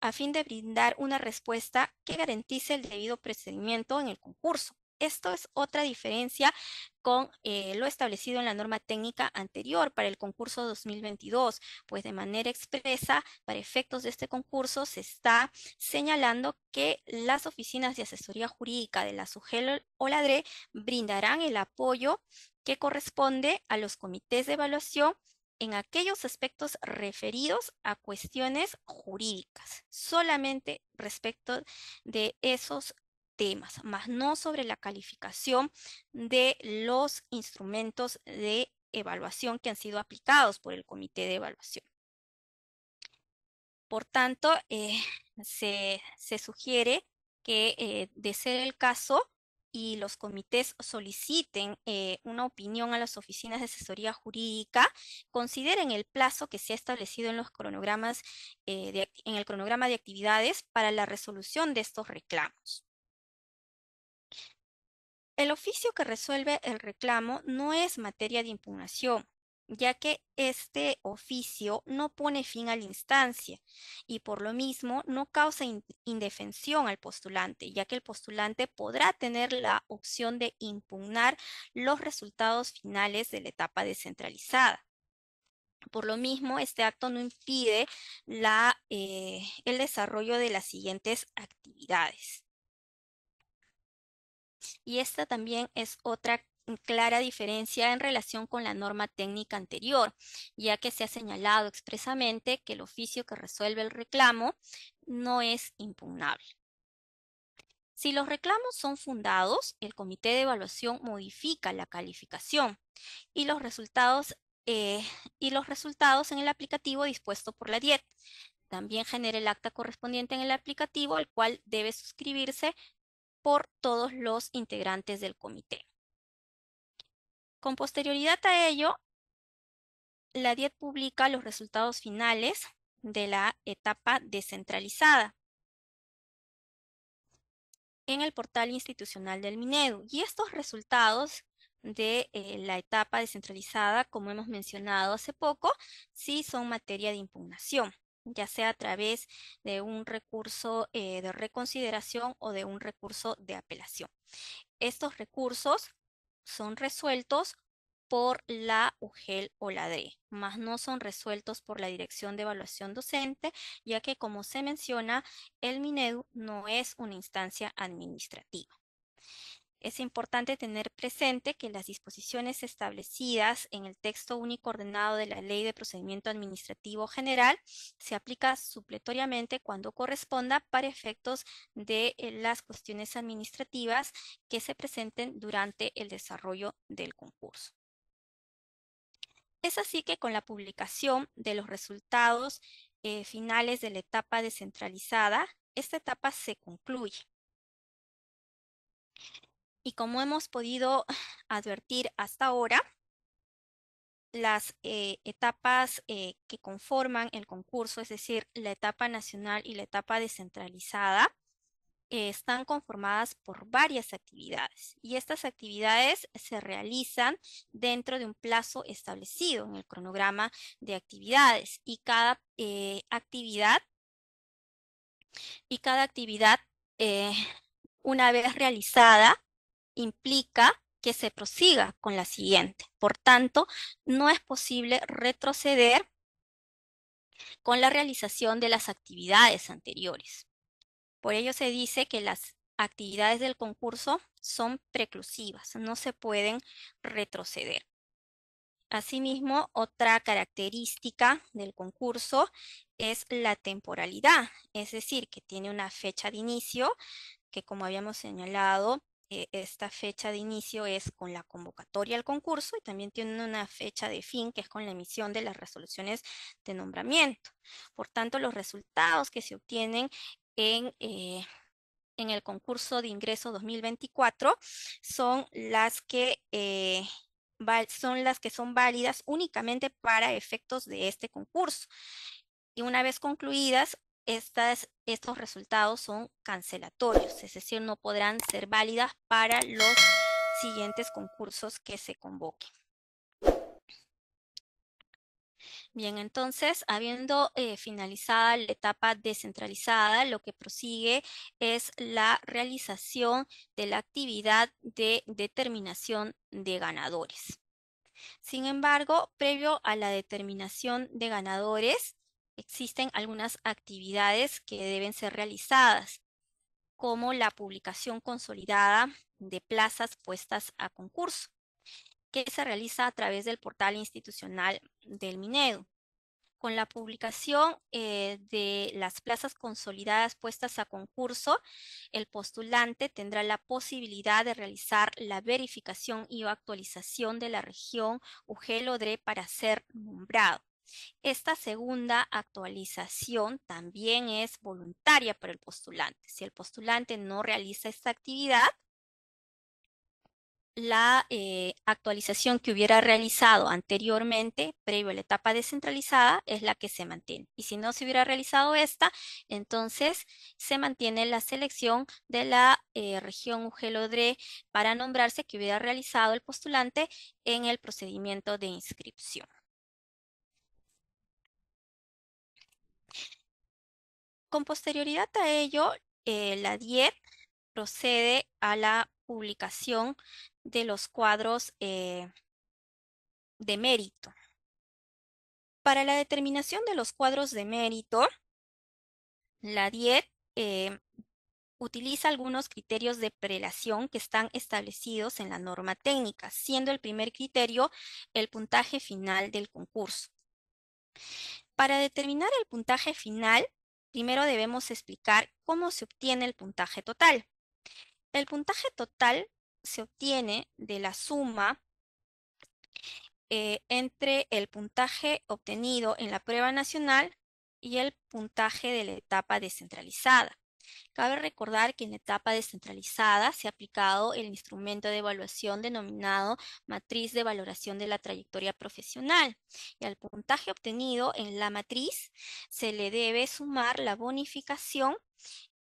a fin de brindar una respuesta que garantice el debido procedimiento en el concurso. Esto es otra diferencia con eh, lo establecido en la norma técnica anterior para el concurso 2022, pues de manera expresa, para efectos de este concurso, se está señalando que las oficinas de asesoría jurídica de la SUGEL o LADRE brindarán el apoyo que corresponde a los comités de evaluación en aquellos aspectos referidos a cuestiones jurídicas, solamente respecto de esos temas, más no sobre la calificación de los instrumentos de evaluación que han sido aplicados por el comité de evaluación. Por tanto, eh, se, sugiere que eh, de ser el caso y los comités soliciten eh, una opinión a las oficinas de asesoría jurídica, consideren el plazo que se ha establecido en, los cronogramas, en el cronograma de actividades para la resolución de estos reclamos. El oficio que resuelve el reclamo no es materia de impugnación, ya que este oficio no pone fin a la instancia y por lo mismo no causa indefensión al postulante, ya que el postulante podrá tener la opción de impugnar los resultados finales de la etapa descentralizada. Por lo mismo, este acto no impide eh, el desarrollo de las siguientes actividades y esta también es otra clara diferencia en relación con la norma técnica anterior, ya que se ha señalado expresamente que el oficio que resuelve el reclamo no es impugnable. Si los reclamos son fundados, el comité de evaluación modifica la calificación y los resultados, eh, y los resultados en el aplicativo dispuesto por la DIET. También genera el acta correspondiente en el aplicativo, al cual debe suscribirse por todos los integrantes del comité. Con posterioridad a ello, la DIET publica los resultados finales de la etapa descentralizada en el portal institucional del Minedu. Y estos resultados de eh, la etapa descentralizada, como hemos mencionado hace poco, sí son materia de impugnación ya sea a través de un recurso eh, de reconsideración o de un recurso de apelación. Estos recursos son resueltos por la UGEL o la DRE, más no son resueltos por la Dirección de Evaluación Docente, ya que como se menciona, el MINEDU no es una instancia administrativa. Es importante tener presente que las disposiciones establecidas en el texto único ordenado de la Ley de Procedimiento Administrativo General se aplica supletoriamente cuando corresponda para efectos de eh, las cuestiones administrativas que se presenten durante el desarrollo del concurso. Es así que con la publicación de los resultados eh, finales de la etapa descentralizada, esta etapa se concluye. Y como hemos podido advertir hasta ahora, las eh, etapas eh, que conforman el concurso, es decir, la etapa nacional y la etapa descentralizada, eh, están conformadas por varias actividades y estas actividades se realizan dentro de un plazo establecido en el cronograma de actividades y cada actividad y cada actividad una vez realizada implica que se prosiga con la siguiente. Por tanto, no es posible retroceder con la realización de las actividades anteriores. Por ello se dice que las actividades del concurso son preclusivas, no se pueden retroceder. Asimismo, otra característica del concurso es la temporalidad, es decir, que tiene una fecha de inicio que, como habíamos señalado, eh, esta fecha de inicio es con la convocatoria al concurso y también tiene una fecha de fin que es con la emisión de las resoluciones de nombramiento. Por tanto, los resultados que se obtienen en, eh, el concurso de ingreso 2024 son las que... Eh, son las que son válidas únicamente para efectos de este concurso. Y una vez concluidas, estos resultados son cancelatorios, es decir, no podrán ser válidas para los siguientes concursos que se convoquen. Bien, entonces, habiendo eh, finalizada la etapa descentralizada, lo que prosigue es la realización de la actividad de determinación de ganadores. Sin embargo, previo a la determinación de ganadores, existen algunas actividades que deben ser realizadas, como la publicación consolidada de plazas puestas a concurso, que se realiza a través del portal institucional del Minedo. Con la publicación eh, de las plazas consolidadas puestas a concurso, el postulante tendrá la posibilidad de realizar la verificación y actualización de la región UGELODRE para ser nombrado. Esta segunda actualización también es voluntaria para el postulante. Si el postulante no realiza esta actividad, la eh, actualización que hubiera realizado anteriormente, previo a la etapa descentralizada, es la que se mantiene. Y si no se hubiera realizado esta, entonces se mantiene la selección de la eh, región UGELODRE para nombrarse que hubiera realizado el postulante en el procedimiento de inscripción. Con posterioridad a ello, eh, la DIET procede a la publicación de los cuadros eh, de mérito. Para la determinación de los cuadros de mérito, la DIET eh, utiliza algunos criterios de prelación que están establecidos en la norma técnica, siendo el primer criterio el puntaje final del concurso. Para determinar el puntaje final, primero debemos explicar cómo se obtiene el puntaje total. El puntaje total se obtiene de la suma eh, entre el puntaje obtenido en la prueba nacional y el puntaje de la etapa descentralizada. Cabe recordar que en etapa descentralizada se ha aplicado el instrumento de evaluación denominado matriz de valoración de la trayectoria profesional y al puntaje obtenido en la matriz se le debe sumar la bonificación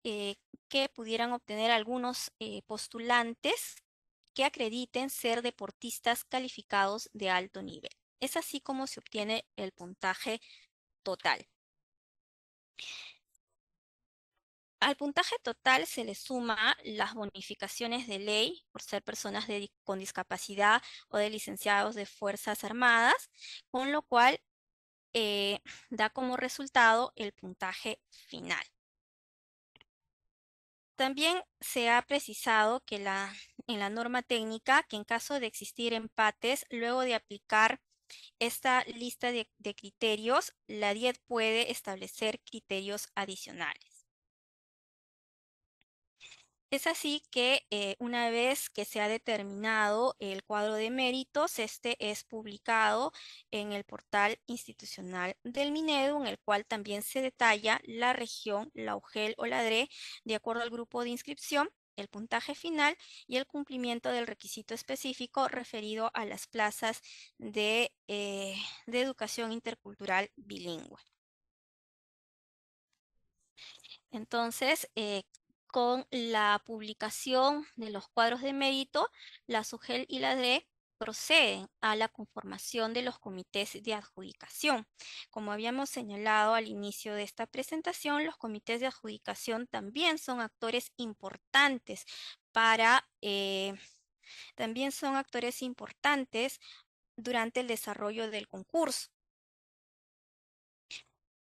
eh, que pudieran obtener algunos eh, postulantes que acrediten ser deportistas calificados de alto nivel. Es así como se obtiene el puntaje total. Al puntaje total se le suma las bonificaciones de ley por ser personas con discapacidad o de licenciados de Fuerzas Armadas, con lo cual eh, da como resultado el puntaje final. También se ha precisado que en la norma técnica que en caso de existir empates, luego de aplicar esta lista de, de criterios, la DIET puede establecer criterios adicionales. Es así que eh, una vez que se ha determinado el cuadro de méritos, este es publicado en el portal institucional del Minedu, en el cual también se detalla la región, la UGEL o la DRE, de acuerdo al grupo de inscripción, el puntaje final y el cumplimiento del requisito específico referido a las plazas de, eh, educación intercultural bilingüe. Entonces, eh, con la publicación de los cuadros de mérito, la SUGEL y la DRE proceden a la conformación de los comités de adjudicación. Como habíamos señalado al inicio de esta presentación, los comités de adjudicación también son actores importantes para... Eh, también son actores importantes durante el desarrollo del concurso.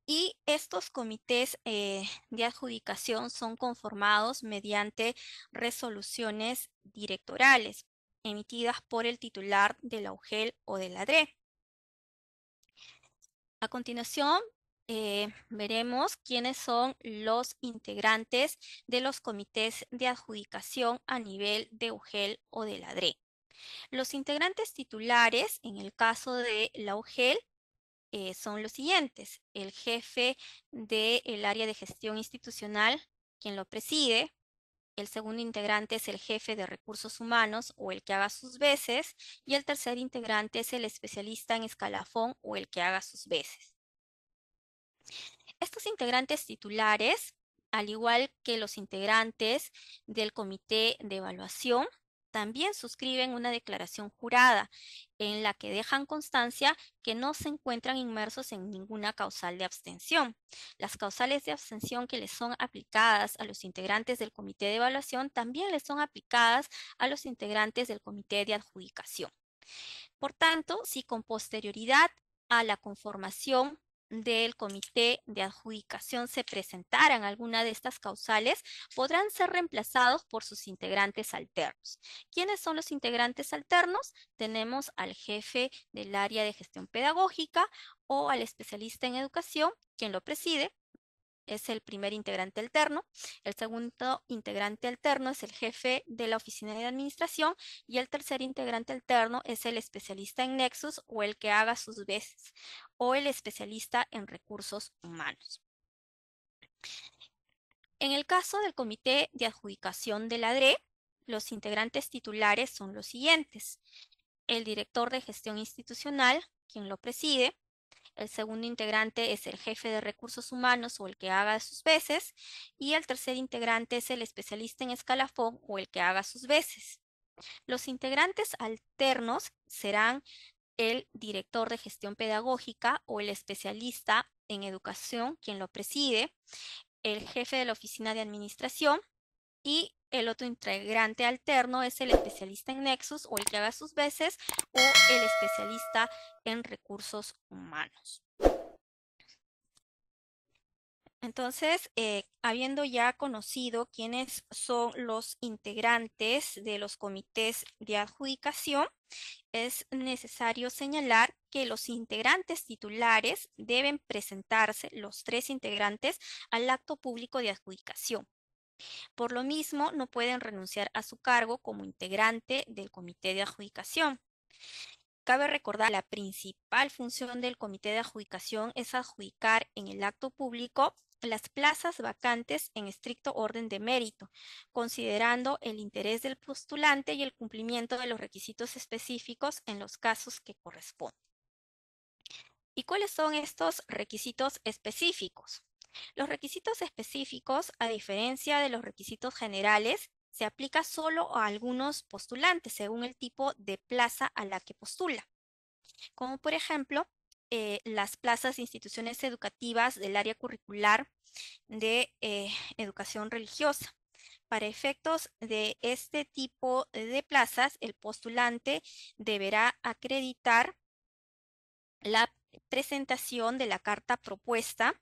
Y estos comités eh, de adjudicación son conformados mediante resoluciones directorales emitidas por el titular de la UGEL o de la DRE. A continuación, eh, veremos quiénes son los integrantes de los comités de adjudicación a nivel de UGEL o de la DRE. Los integrantes titulares, en el caso de la UGEL, eh, son los siguientes. El jefe del área de gestión institucional, quien lo preside. El segundo integrante es el jefe de recursos humanos o el que haga sus veces. Y el tercer integrante es el especialista en escalafón o el que haga sus veces. Estos integrantes titulares, al igual que los integrantes del comité de evaluación, también suscriben una declaración jurada en la que dejan constancia que no se encuentran inmersos en ninguna causal de abstención. Las causales de abstención que les son aplicadas a los integrantes del comité de evaluación también les son aplicadas a los integrantes del comité de adjudicación. Por tanto, si con posterioridad a la conformación del comité de adjudicación se presentaran alguna de estas causales, podrán ser reemplazados por sus integrantes alternos. ¿Quiénes son los integrantes alternos? Tenemos al jefe del área de gestión pedagógica o al especialista en educación, quien lo preside, es el primer integrante alterno, el segundo integrante alterno es el jefe de la oficina de administración y el tercer integrante alterno es el especialista en Nexus o el que haga sus veces o el especialista en recursos humanos. En el caso del comité de adjudicación de la DRE, los integrantes titulares son los siguientes. El director de gestión institucional, quien lo preside, el segundo integrante es el jefe de recursos humanos o el que haga sus veces. Y el tercer integrante es el especialista en escalafón o el que haga sus veces. Los integrantes alternos serán el director de gestión pedagógica o el especialista en educación, quien lo preside, el jefe de la oficina de administración y el otro integrante alterno es el especialista en Nexus o el que haga sus veces o el especialista en recursos humanos. Entonces, eh, habiendo ya conocido quiénes son los integrantes de los comités de adjudicación, es necesario señalar que los integrantes titulares deben presentarse, los tres integrantes, al acto público de adjudicación. Por lo mismo, no pueden renunciar a su cargo como integrante del comité de adjudicación. Cabe recordar que la principal función del comité de adjudicación es adjudicar en el acto público las plazas vacantes en estricto orden de mérito, considerando el interés del postulante y el cumplimiento de los requisitos específicos en los casos que corresponden. ¿Y cuáles son estos requisitos específicos? Los requisitos específicos, a diferencia de los requisitos generales, se aplica solo a algunos postulantes según el tipo de plaza a la que postula. Como por ejemplo, eh, las plazas de instituciones educativas del área curricular de eh, educación religiosa. Para efectos de este tipo de plazas, el postulante deberá acreditar la presentación de la carta propuesta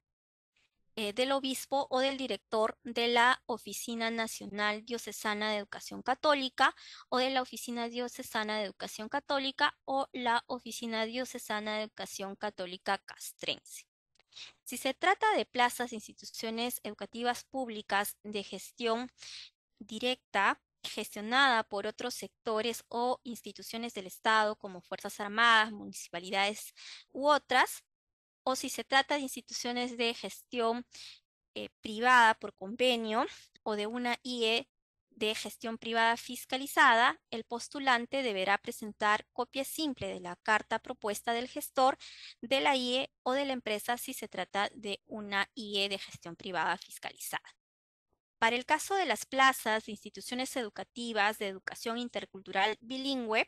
eh, del obispo o del director de la Oficina Nacional Diocesana de Educación Católica o de la Oficina Diocesana de Educación Católica o la Oficina Diocesana de Educación Católica Castrense. Si se trata de plazas e instituciones educativas públicas de gestión directa, gestionada por otros sectores o instituciones del Estado como Fuerzas Armadas, municipalidades u otras, o si se trata de instituciones de gestión eh, privada por convenio o de una IE de gestión privada fiscalizada, el postulante deberá presentar copia simple de la carta propuesta del gestor de la IE o de la empresa si se trata de una IE de gestión privada fiscalizada. Para el caso de las plazas de instituciones educativas de educación intercultural bilingüe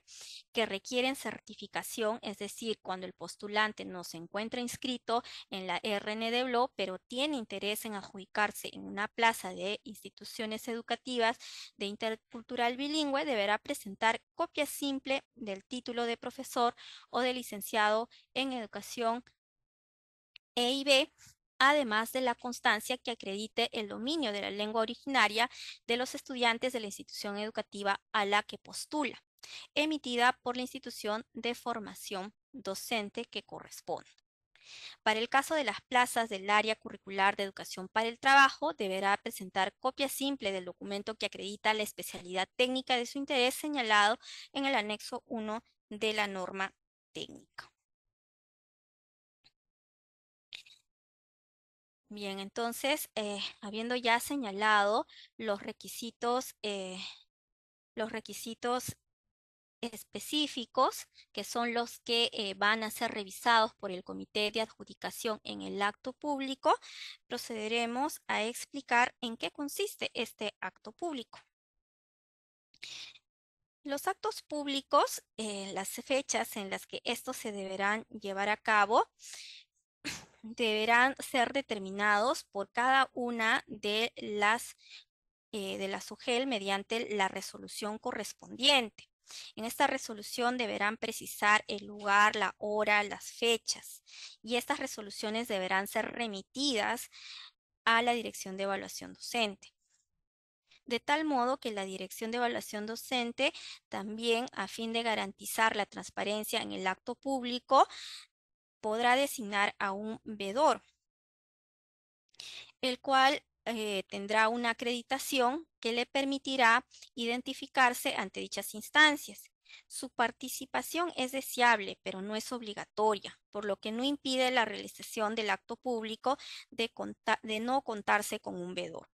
que requieren certificación, es decir, cuando el postulante no se encuentra inscrito en la RNDBLO, pero tiene interés en adjudicarse en una plaza de instituciones educativas de intercultural bilingüe, deberá presentar copia simple del título de profesor o de licenciado en educación EIB además de la constancia que acredite el dominio de la lengua originaria de los estudiantes de la institución educativa a la que postula, emitida por la institución de formación docente que corresponde. Para el caso de las plazas del área curricular de educación para el trabajo, deberá presentar copia simple del documento que acredita la especialidad técnica de su interés señalado en el anexo 1 de la norma técnica. Bien, entonces, eh, habiendo ya señalado los requisitos, eh, los requisitos específicos, que son los que eh, van a ser revisados por el Comité de Adjudicación en el acto público, procederemos a explicar en qué consiste este acto público. Los actos públicos, las fechas en las que estos se deberán llevar a cabo, deberán ser determinados por cada una de las, eh, de las UGEL mediante la resolución correspondiente. En esta resolución deberán precisar el lugar, la hora, las fechas y estas resoluciones deberán ser remitidas a la Dirección de Evaluación Docente. De tal modo que la Dirección de Evaluación Docente también, a fin de garantizar la transparencia en el acto público, podrá designar a un vedor, el cual eh, tendrá una acreditación que le permitirá identificarse ante dichas instancias. Su participación es deseable, pero no es obligatoria, por lo que no impide la realización del acto público de, de no contarse con un vedor.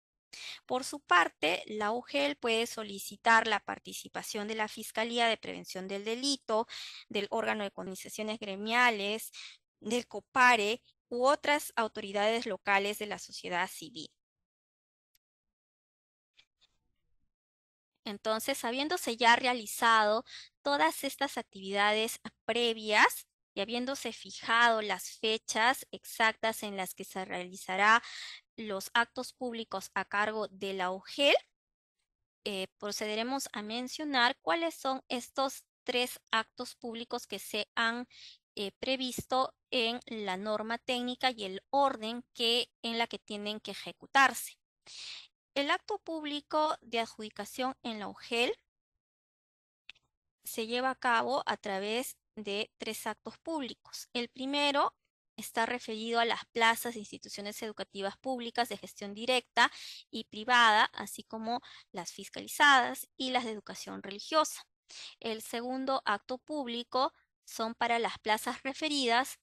Por su parte, la UGEL puede solicitar la participación de la Fiscalía de Prevención del Delito, del órgano de organizaciones gremiales, del COPARE u otras autoridades locales de la sociedad civil. Entonces, habiéndose ya realizado todas estas actividades previas y habiéndose fijado las fechas exactas en las que se realizará los actos públicos a cargo de la UGEL, eh, procederemos a mencionar cuáles son estos tres actos públicos que se han eh, previsto en la norma técnica y el orden en la que tienen que ejecutarse. El acto público de adjudicación en la UGEL se lleva a cabo a través de tres actos públicos. El primero está referido a las plazas instituciones educativas públicas de gestión directa y privada, así como las fiscalizadas y las de educación religiosa. El segundo acto público son para las plazas referidas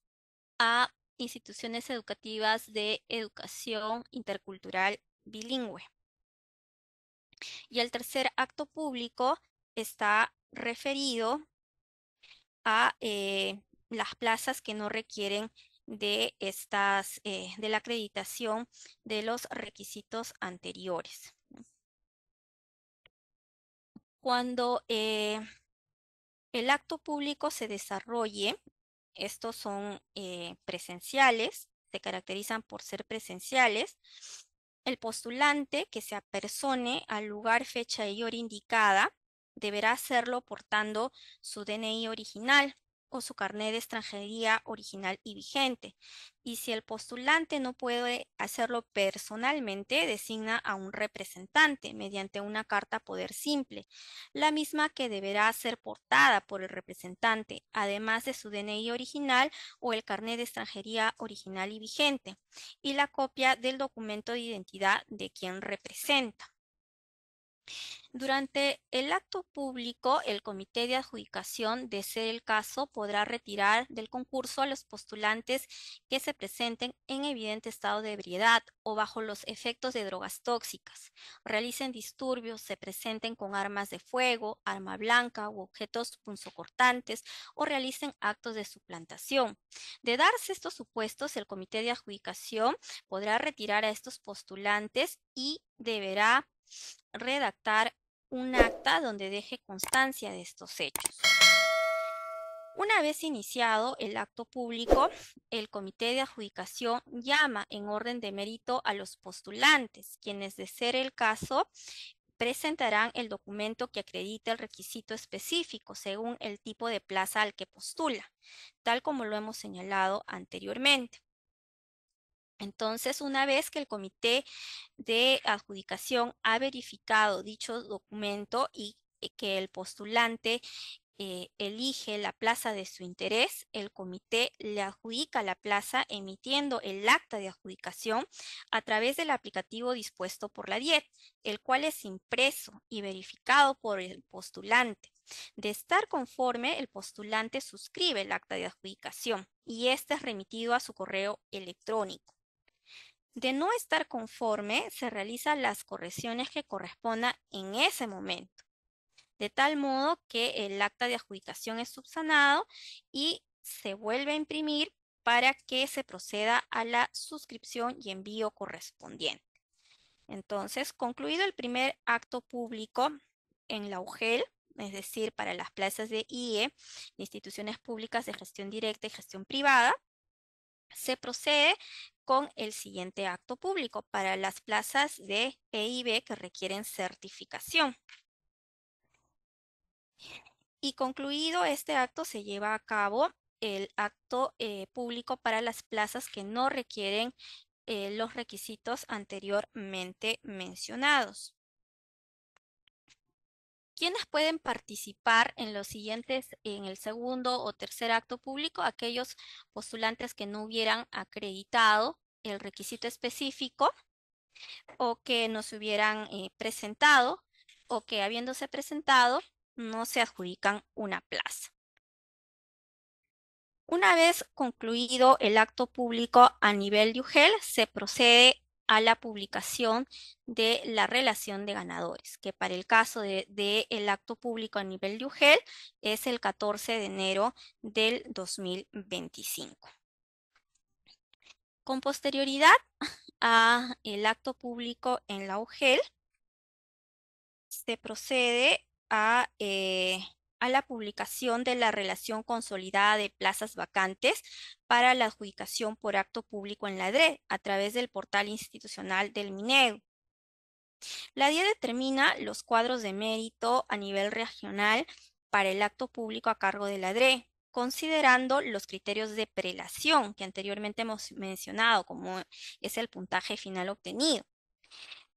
a instituciones educativas de educación intercultural bilingüe. Y el tercer acto público está referido a eh, las plazas que no requieren de, estas, eh, de la acreditación de los requisitos anteriores. Cuando eh, el acto público se desarrolle, estos son eh, presenciales, se caracterizan por ser presenciales, el postulante que se apersone al lugar, fecha y hora indicada deberá hacerlo portando su DNI original, o su carnet de extranjería original y vigente. Y si el postulante no puede hacerlo personalmente, designa a un representante mediante una carta poder simple, la misma que deberá ser portada por el representante, además de su DNI original o el carnet de extranjería original y vigente, y la copia del documento de identidad de quien representa. Durante el acto público, el comité de adjudicación, de ser el caso, podrá retirar del concurso a los postulantes que se presenten en evidente estado de ebriedad o bajo los efectos de drogas tóxicas, realicen disturbios, se presenten con armas de fuego, arma blanca u objetos punzocortantes o realicen actos de suplantación. De darse estos supuestos, el comité de adjudicación podrá retirar a estos postulantes y deberá redactar un acta donde deje constancia de estos hechos. Una vez iniciado el acto público, el comité de adjudicación llama en orden de mérito a los postulantes, quienes de ser el caso presentarán el documento que acredite el requisito específico según el tipo de plaza al que postula, tal como lo hemos señalado anteriormente. Entonces, una vez que el comité de adjudicación ha verificado dicho documento y eh, que el postulante eh, elige la plaza de su interés, el comité le adjudica la plaza emitiendo el acta de adjudicación a través del aplicativo dispuesto por la DIET, el cual es impreso y verificado por el postulante. De estar conforme, el postulante suscribe el acta de adjudicación y este es remitido a su correo electrónico. De no estar conforme, se realizan las correcciones que correspondan en ese momento, de tal modo que el acta de adjudicación es subsanado y se vuelve a imprimir para que se proceda a la suscripción y envío correspondiente. Entonces, concluido el primer acto público en la UGEL, es decir, para las plazas de IE, instituciones públicas de gestión directa y gestión privada, se procede con el siguiente acto público para las plazas de PIB e que requieren certificación. Y concluido este acto se lleva a cabo el acto eh, público para las plazas que no requieren eh, los requisitos anteriormente mencionados. ¿Quiénes pueden participar en los siguientes, en el segundo o tercer acto público? Aquellos postulantes que no hubieran acreditado el requisito específico o que no se hubieran eh, presentado o que habiéndose presentado no se adjudican una plaza. Una vez concluido el acto público a nivel de UGEL, se procede a la publicación de la relación de ganadores, que para el caso del de, el acto público a nivel de UGEL es el 14 de enero del 2025. Con posterioridad a el acto público en la UGEL, se procede a eh, a la publicación de la relación consolidada de plazas vacantes para la adjudicación por acto público en la DRE a través del portal institucional del MINEU. La DIE determina los cuadros de mérito a nivel regional para el acto público a cargo de la DRE, considerando los criterios de prelación que anteriormente hemos mencionado, como es el puntaje final obtenido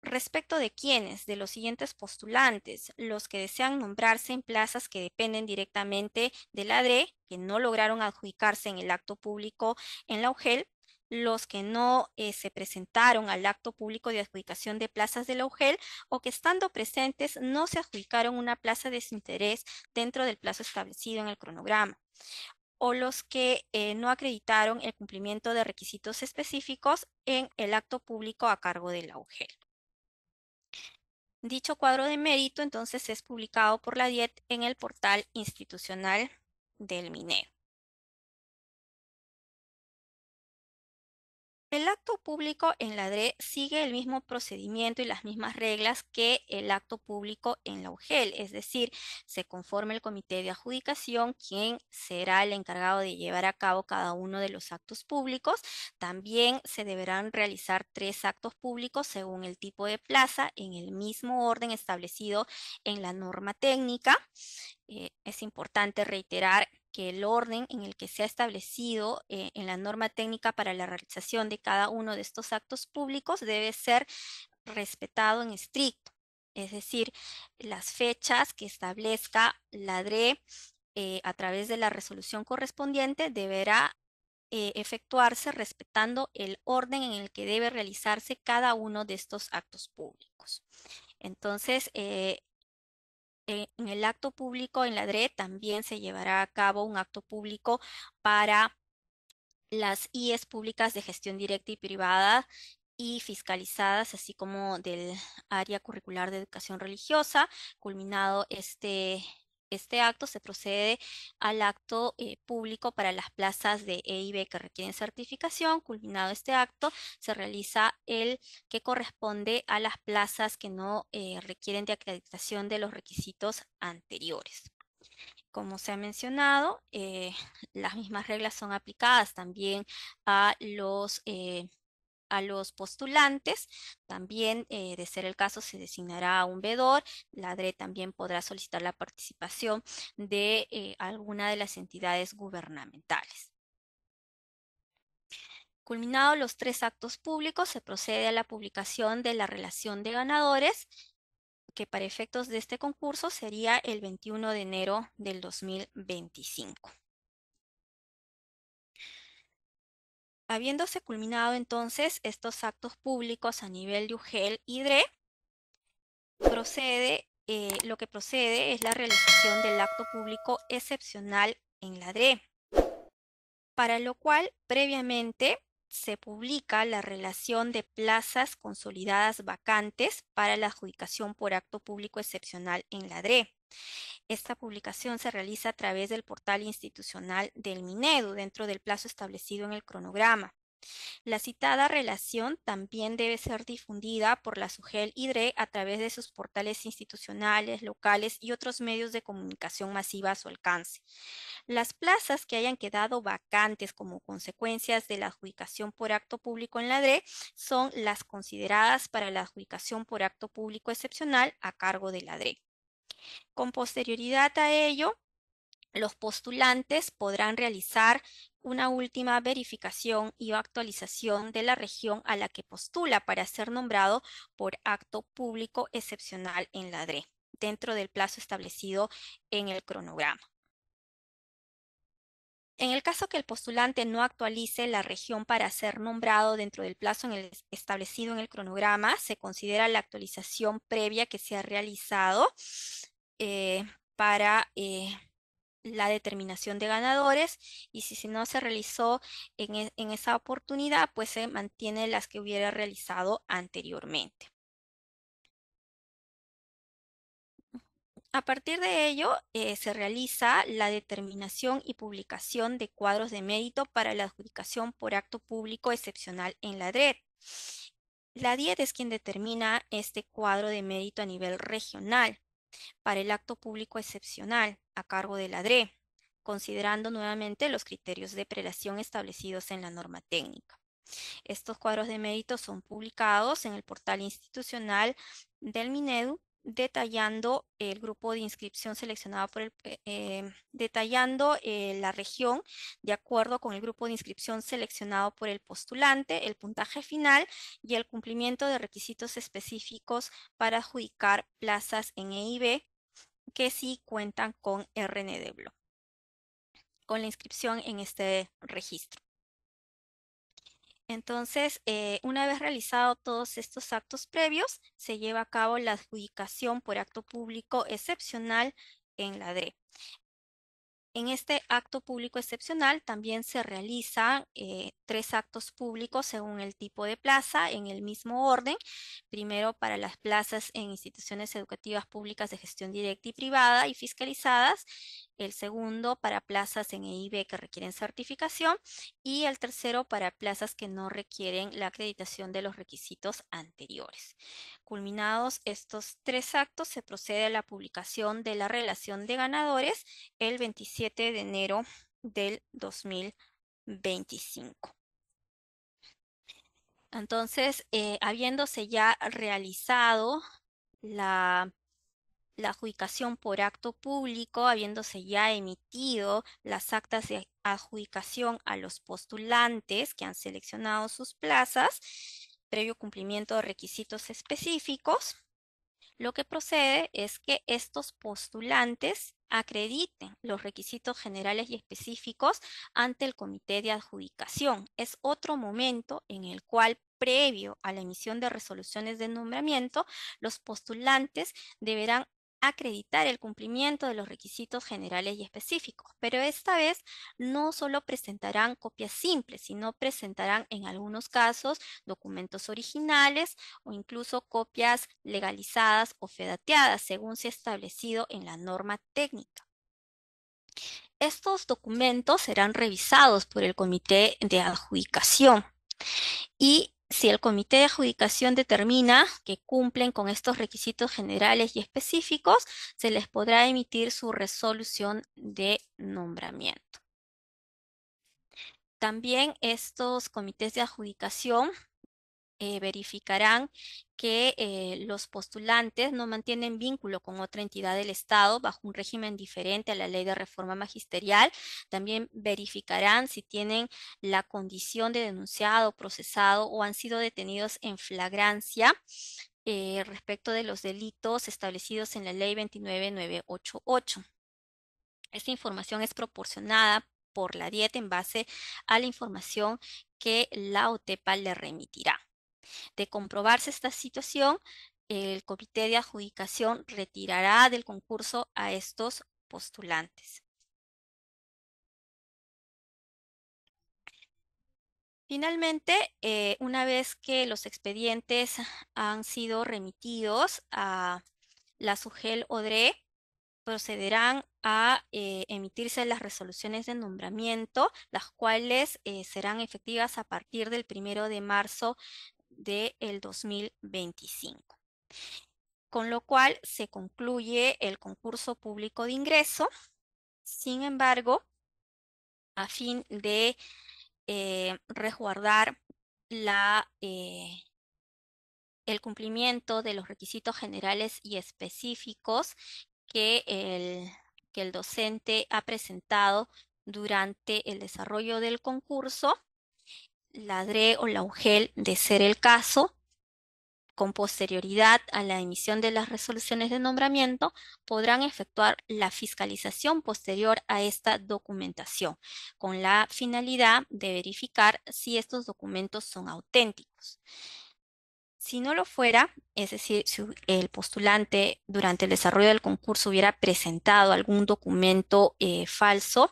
respecto de quienes, de los siguientes postulantes, los que desean nombrarse en plazas que dependen directamente de la DRE, que no lograron adjudicarse en el acto público en la UGEL, los que no eh, se presentaron al acto público de adjudicación de plazas de la UGEL o que estando presentes no se adjudicaron una plaza de su interés dentro del plazo establecido en el cronograma o los que eh, no acreditaron el cumplimiento de requisitos específicos en el acto público a cargo de la UGEL. Dicho cuadro de mérito entonces es publicado por la DIET en el portal institucional del minero. El acto público en la DRE sigue el mismo procedimiento y las mismas reglas que el acto público en la UGEL, es decir, se conforma el comité de adjudicación, quien será el encargado de llevar a cabo cada uno de los actos públicos. También se deberán realizar tres actos públicos según el tipo de plaza, en el mismo orden establecido en la norma técnica. Eh, es importante reiterar que el orden en el que se ha establecido eh, en la norma técnica para la realización de cada uno de estos actos públicos debe ser respetado en estricto, es decir, las fechas que establezca la DRE eh, a través de la resolución correspondiente deberá eh, efectuarse respetando el orden en el que debe realizarse cada uno de estos actos públicos. Entonces, eh, en el acto público en la DRE también se llevará a cabo un acto público para las IES públicas de gestión directa y privada y fiscalizadas, así como del área curricular de educación religiosa, culminado este este acto, se procede al acto eh, público para las plazas de E que requieren certificación. Culminado este acto, se realiza el que corresponde a las plazas que no eh, requieren de acreditación de los requisitos anteriores. Como se ha mencionado, eh, las mismas reglas son aplicadas también a los a los postulantes. También, eh, de ser el caso, se designará a un vedor. La DRE también podrá solicitar la participación de eh, alguna de las entidades gubernamentales. Culminados los tres actos públicos, se procede a la publicación de la relación de ganadores, que para efectos de este concurso sería el 21 de enero del 2025. Habiéndose culminado entonces estos actos públicos a nivel de UGEL y DRE, procede, eh, lo que procede es la realización del acto público excepcional en la DRE, para lo cual previamente se publica la relación de plazas consolidadas vacantes para la adjudicación por acto público excepcional en la DRE. Esta publicación se realiza a través del portal institucional del Minedu dentro del plazo establecido en el cronograma. La citada relación también debe ser difundida por la SUGEL y DRE a través de sus portales institucionales, locales y otros medios de comunicación masiva a su alcance. Las plazas que hayan quedado vacantes como consecuencias de la adjudicación por acto público en la DRE son las consideradas para la adjudicación por acto público excepcional a cargo de la DRE. Con posterioridad a ello, los postulantes podrán realizar una última verificación y actualización de la región a la que postula para ser nombrado por acto público excepcional en la DRE, dentro del plazo establecido en el cronograma. En el caso que el postulante no actualice la región para ser nombrado dentro del plazo establecido en el cronograma, se considera la actualización previa que se ha realizado eh, para eh, la determinación de ganadores y si, si no se realizó e, en, esa oportunidad, pues se mantiene las que hubiera realizado anteriormente. A partir de ello, eh, se realiza la determinación y publicación de cuadros de mérito para la adjudicación por acto público excepcional en la DRED. La DIET es quien determina este cuadro de mérito a nivel regional para el acto público excepcional a cargo del ADRE, considerando nuevamente los criterios de prelación establecidos en la norma técnica. Estos cuadros de mérito son publicados en el portal institucional del Minedu detallando el grupo de inscripción seleccionado por el, eh, em, detallando eh, la región de acuerdo con el grupo de inscripción seleccionado por el postulante, el puntaje final y el cumplimiento de requisitos específicos para adjudicar plazas en EIB que sí cuentan con de con la inscripción en este registro. Entonces, eh, una vez realizado todos estos actos previos, se lleva a cabo la adjudicación por acto público excepcional en la DRE. En este acto público excepcional también se realizan eh, tres actos públicos según el tipo de plaza en el mismo orden. Primero para las plazas en instituciones educativas públicas de gestión directa y privada y fiscalizadas el segundo para plazas en EIB que requieren certificación y el tercero para plazas que no requieren la acreditación de los requisitos anteriores. Culminados estos tres actos, se procede a la publicación de la relación de ganadores el 27 de enero del 2025. Entonces, eh, habiéndose ya realizado la la adjudicación por acto público, habiéndose ya emitido las actas de adjudicación a los postulantes que han seleccionado sus plazas, previo cumplimiento de requisitos específicos, lo que procede es que estos postulantes acrediten los requisitos generales y específicos ante el comité de adjudicación. Es otro momento en el cual, previo a la emisión de resoluciones de nombramiento, los postulantes deberán acreditar el cumplimiento de los requisitos generales y específicos, pero esta vez no solo presentarán copias simples, sino presentarán en algunos casos documentos originales o incluso copias legalizadas o fedateadas, según se ha establecido en la norma técnica. Estos documentos serán revisados por el comité de adjudicación y si el comité de adjudicación determina que cumplen con estos requisitos generales y específicos, se les podrá emitir su resolución de nombramiento. También estos comités de adjudicación eh, verificarán que eh, los postulantes no mantienen vínculo con otra entidad del Estado bajo un régimen diferente a la ley de reforma magisterial. También verificarán si tienen la condición de denunciado, procesado o han sido detenidos en flagrancia. Eh, respecto de los delitos establecidos en la ley 29988. Esta información es proporcionada por la DIET en base a la información que la OTEPA le remitirá. De comprobarse esta situación, el comité de adjudicación retirará del concurso a estos postulantes. Finalmente, eh, una vez que los expedientes han sido remitidos a la SUGEL ODRE, procederán a eh, emitirse las resoluciones de nombramiento, las cuales eh, serán efectivas a partir del primero de marzo del 2025. Con lo cual se concluye el concurso público de ingreso. Sin embargo, a fin de eh, resguardar la, eh, el cumplimiento de los requisitos generales y específicos que el, que el docente ha presentado durante el desarrollo del concurso, la o la de ser el caso, con posterioridad a la emisión de las resoluciones de nombramiento, podrán efectuar la fiscalización posterior a esta documentación, con la finalidad de verificar si estos documentos son auténticos. Si no lo fuera, es decir, si el postulante durante el desarrollo del concurso hubiera presentado algún documento eh, falso,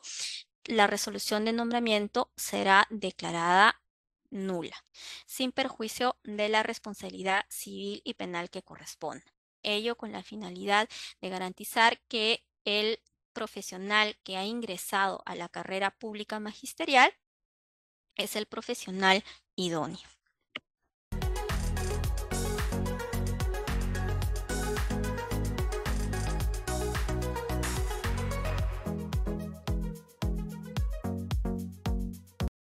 la resolución de nombramiento será declarada nula, sin perjuicio de la responsabilidad civil y penal que corresponda. Ello con la finalidad de garantizar que el profesional que ha ingresado a la carrera pública magisterial es el profesional idóneo.